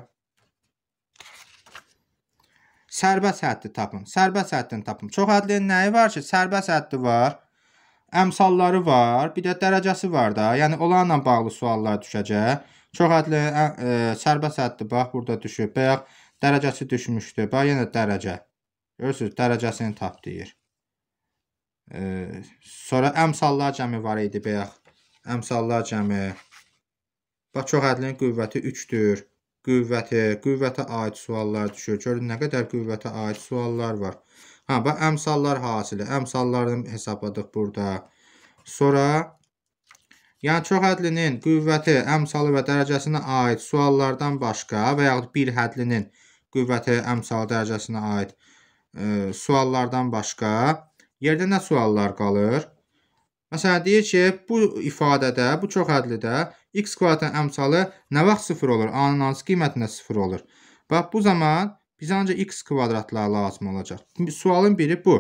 Sərbəst həddi tapın. Sərbəst həddini tapın. Çox hədlinin nəyi var ki? Sərbəst həddi var, əmsalları var, bir də dərəcəsi var da. Yəni, onlarla bağlı suallar düşəcək. Çox hədli ə, ə, e, sərbəst həddi bax, burada düşüb. Bayaq dərəcəsi düşmüşdür. Bax, yenə dərəcə. Görürsünüz, dərəcəsini tap deyir sonra əmsallar cəmi var idi bayaq. Əmsallar cəmi. Bax çox ədlinin qüvvəti 3-dür. Qüvvəti, qüvvətə aid suallar düşür. Görün nə qədər qüvvətə aid suallar var. Ha, hə, bax əmsallar hasili. Əmsallarını hesabladıq burada. Sonra Yəni çox hədlinin qüvvəti, əmsalı və dərəcəsinə aid suallardan başqa və yaxud bir hədlinin qüvvəti, əmsalı, dərəcəsinə aid e, suallardan başqa Yerdə nə suallar qalır? Məsələn, deyir ki, bu ifadədə, bu çox hədlidə x kvadratın əmsalı nə vaxt 0 olur? A-nın hansı qiymətində 0 olur? Bax, bu zaman bizə ancaq x kvadratlar lazım olacaq. Sualın biri bu.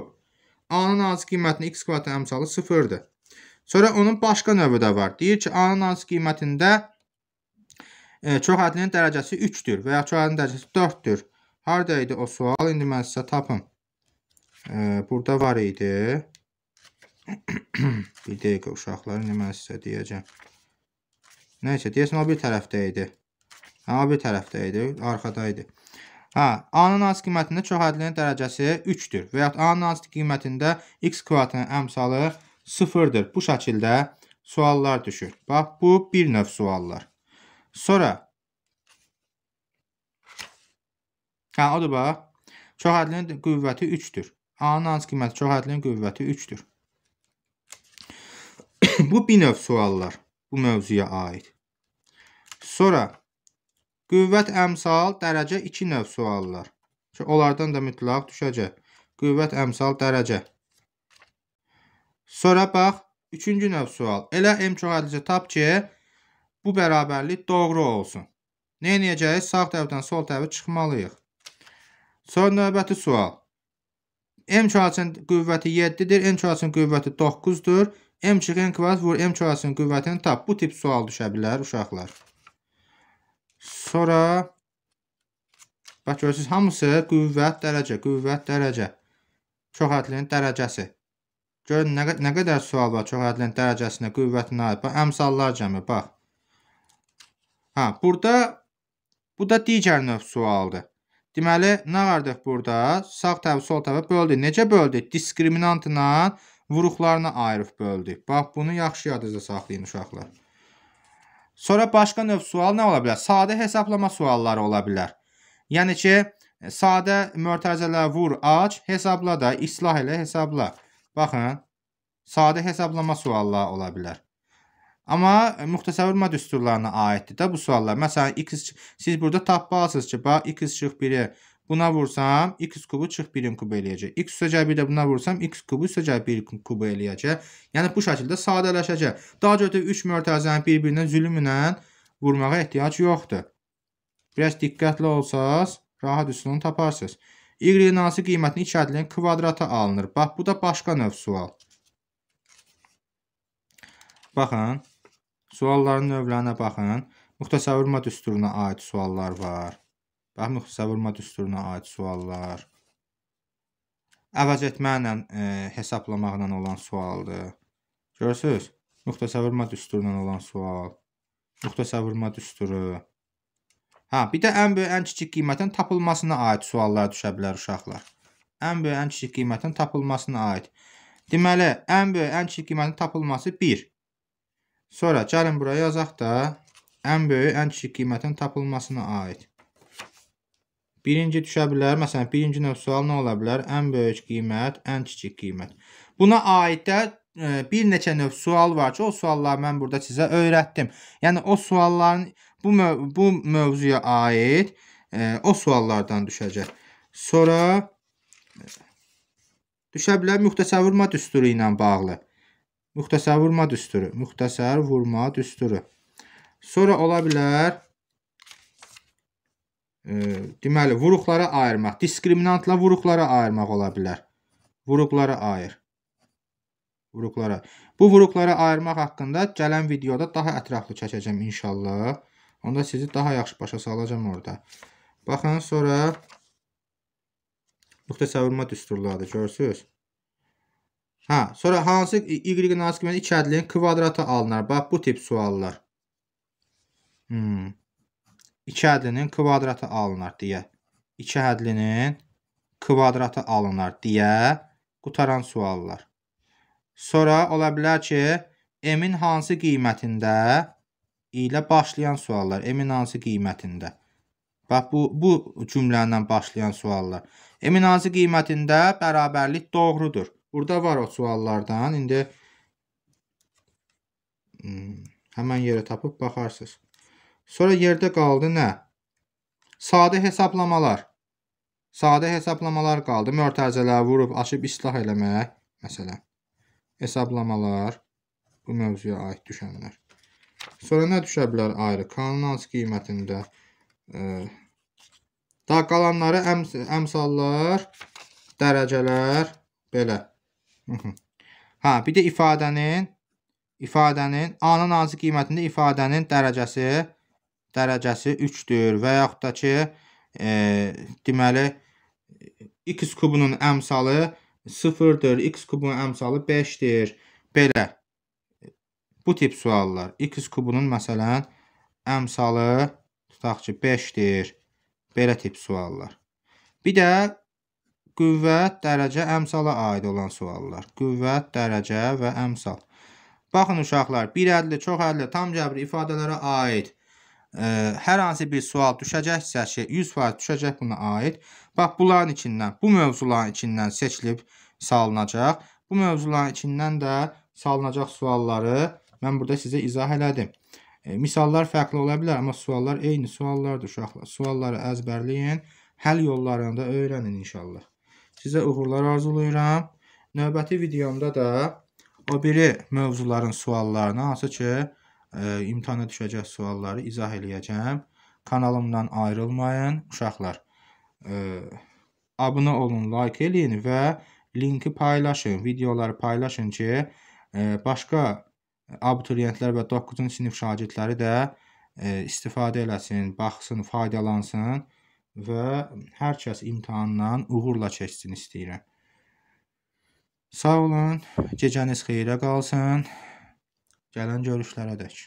A-nın hansı qiymətində x kvadratın əmsalı 0-dır. Sonra onun başqa növü də var. Deyir ki, A-nın hansı qiymətində e, çox hədlinin dərəcəsi 3-dür və ya çox hədlinin dərəcəsi 4-dür. Harada idi o sual? İndi mən sizə tapım burada var idi. [CLEARS THROAT] bir dəqiqə uşaqları nə mən sizə deyəcəm. Nəysə, deyəsən o bir tərəfdə idi. Ha, bir tərəfdə idi, arxada idi. Hə, A-nın az qiymətində çoxhədlinin dərəcəsi 3-dür və ya A-nın az qiymətində x kvadratının əmsalı 0-dır. Bu şəkildə suallar düşür. Bax, bu bir növ suallar. Sonra Hə, odur bax. Çoxhədlinin qüvvəti 3-dür. A-nın hansı qiyməti çox ədlin qüvvəti 3-dür. [COUGHS] bu bir növ suallar bu mövzuya aid. Sonra qüvvət əmsal dərəcə 2 növ suallar. Ki, onlardan da mütləq düşəcək. Qüvvət əmsal dərəcə. Sonra bax, üçüncü növ sual. Elə M çox ədlicə tap ki, bu bərabərlik doğru olsun. Nə edəcəyik? Sağ tərəfdən sol tərəfə çıxmalıyıq. Sonra növbəti sual. M kürəsinin qüvvəti 7-dir, N kürəsinin qüvvəti 9-dur. M çıx N kvadrat vur M kürəsinin qüvvətini tap. Bu tip sual düşə bilər uşaqlar. Sonra, bax görürsünüz, hamısı qüvvət dərəcə, qüvvət dərəcə. Çox hədlinin dərəcəsi. Görün, nə, nə qədər sual var çox hədlinin dərəcəsinə, qüvvətinə aid. Bax, əmsallar cəmi, bax. Hə, burada, bu da digər növ sualdır. Deməli, nə vardır burada? Sağ tərəfi sol tərəfə böldük. Necə böldük? Diskriminantla vuruqlarına ayırıb böldük. Bax, bunu yaxşı yadınızda saxlayın uşaqlar. Sonra başqa növ sual nə ola bilər? Sadə hesablama sualları ola bilər. Yəni ki, sadə mörtəzələr vur, aç, hesabla da, islah elə hesabla. Baxın, sadə hesablama sualları ola bilər. Amma e, müxtəsərvurma düsturlarına aiddir də bu suallar. Məsələn, x siz burada tapmalısınız ki, bax x çıxıb 1-i buna vursam x kubu çıx 1-in kubu eləyəcək. x üstəcəl 1 də buna vursam x kubu üstəcəl 1 kubu eləyəcək. Yəni bu şəkildə sadələşəcək. Daha götür 3 mörtəzəni bir-birinə zülümlə vurmağa ehtiyac yoxdur. Biraz diqqətli olsaz, rahat üsulunu taparsınız. Y nansı qiymətinin iki ədlinin kvadrata alınır. Bax, bu da başqa növ sual. Baxın. Sualların növlərinə baxın. Müxtəsəvvürmə düsturuna aid suallar var. Bax, müxtəsəvvürmə düsturuna aid suallar. Əvəz etməklə, e, hesablamaqla olan sualdır. Görürsünüz? Müxtəsəvvürmə düsturuna olan sual. Müxtəsəvvürmə düsturu. Hə, bir də ən böyük, ən kiçik qiymətin tapılmasına aid suallar düşə bilər uşaqlar. Ən böyük, ən kiçik qiymətin tapılmasına aid. Deməli, ən böyük, ən kiçik qiymətin tapılması 1. Sonra gəlin bura yazaq da ən böyük, ən kiçik qiymətin tapılmasına aid. Birinci düşə bilər. Məsələn, birinci növ sual nə ola bilər? Ən böyük qiymət, ən kiçik qiymət. Buna aid də e, bir neçə növ sual var ki, o sualları mən burada sizə öyrətdim. Yəni o sualların bu möv bu mövzuya aid ə, e, o suallardan düşəcək. Sonra e, düşə bilər müxtəsərvurma düsturu ilə bağlı. Müxtəsər vurma düsturu. Müxtəsər vurma düsturu. Sonra ola bilər e, deməli vuruqlara ayırmaq. Diskriminantla vuruqlara ayırmaq ola bilər. Vuruqlara ayır. Vuruqlara. Bu vuruqlara ayırmaq haqqında gələn videoda daha ətraflı çəkəcəm inşallah. Onda sizi daha yaxşı başa salacam orada. Baxın sonra müxtəsər vurma düsturlardır. Görürsünüz? Hə, sonra hansı y-in nazik qiymət 2 ədlinin kvadratı alınır? Bax, bu tip suallar. Hmm. 2 ədlinin kvadratı alınır deyə. 2 ədlinin kvadratı alınır deyə qutaran suallar. Sonra ola bilər ki, m-in hansı qiymətində ilə başlayan suallar. M-in hansı qiymətində? Bax, bu, bu cümlədən başlayan suallar. M-in hansı qiymətində bərabərlik doğrudur. Burada var o suallardan. İndi həmən yerə tapıb baxarsınız. Sonra yerdə qaldı nə? Sadə hesablamalar. Sadə hesablamalar qaldı. Mörtəzələr vurub açıb islah eləmək. Məsələn, hesablamalar bu mövzuya aid düşənlər. Sonra nə düşə bilər ayrı? Kanun hansı qiymətində? Ə, daha qalanları əms əmsallar, dərəcələr, belə hə, [LAUGHS] bir də ifadənin ifadənin A-nın nazi qiymətində ifadənin dərəcəsi dərəcəsi 3-dür və yaxud da ki, e, deməli x kubunun əmsalı 0-dır, x kubunun əmsalı 5-dir. Belə bu tip suallar x kubunun məsələn əmsalı tutaq ki 5-dir. Belə tip suallar. Bir də qüvvət, dərəcə, əmsala aid olan suallar. Qüvvət, dərəcə və əmsal. Baxın uşaqlar, bir ədli, çox ədli, tam cəbri ifadələrə aid ə, e, hər hansı bir sual düşəcəksə ki, 100% düşəcək buna aid. Bax bunların içindən, bu mövzuların içindən seçilib salınacaq. Bu mövzuların içindən də salınacaq sualları mən burada sizə izah elədim. E, misallar fərqli ola bilər, amma suallar eyni suallardır uşaqlar. Sualları əzbərləyin, həll yollarını da öyrənin inşallah. Sizə uğurlar arzulayıram. Növbəti videomda da o biri mövzuların suallarını, hansı ki, e, imtihana düşəcək sualları izah eləyəcəm. Kanalımdan ayrılmayın uşaqlar. E, abunə olun, like eləyin və linki paylaşın, videoları paylaşın ki, e, başqa abituriyentlər və 9-cu sinif şagirdləri də e, istifadə eləsin, baxsın, faydalansın və hər kəs imtahandan uğurla keçsin istəyirəm. Sağ olun, gecəniz xeyrə qalsın. Gələn görüşlərə dək.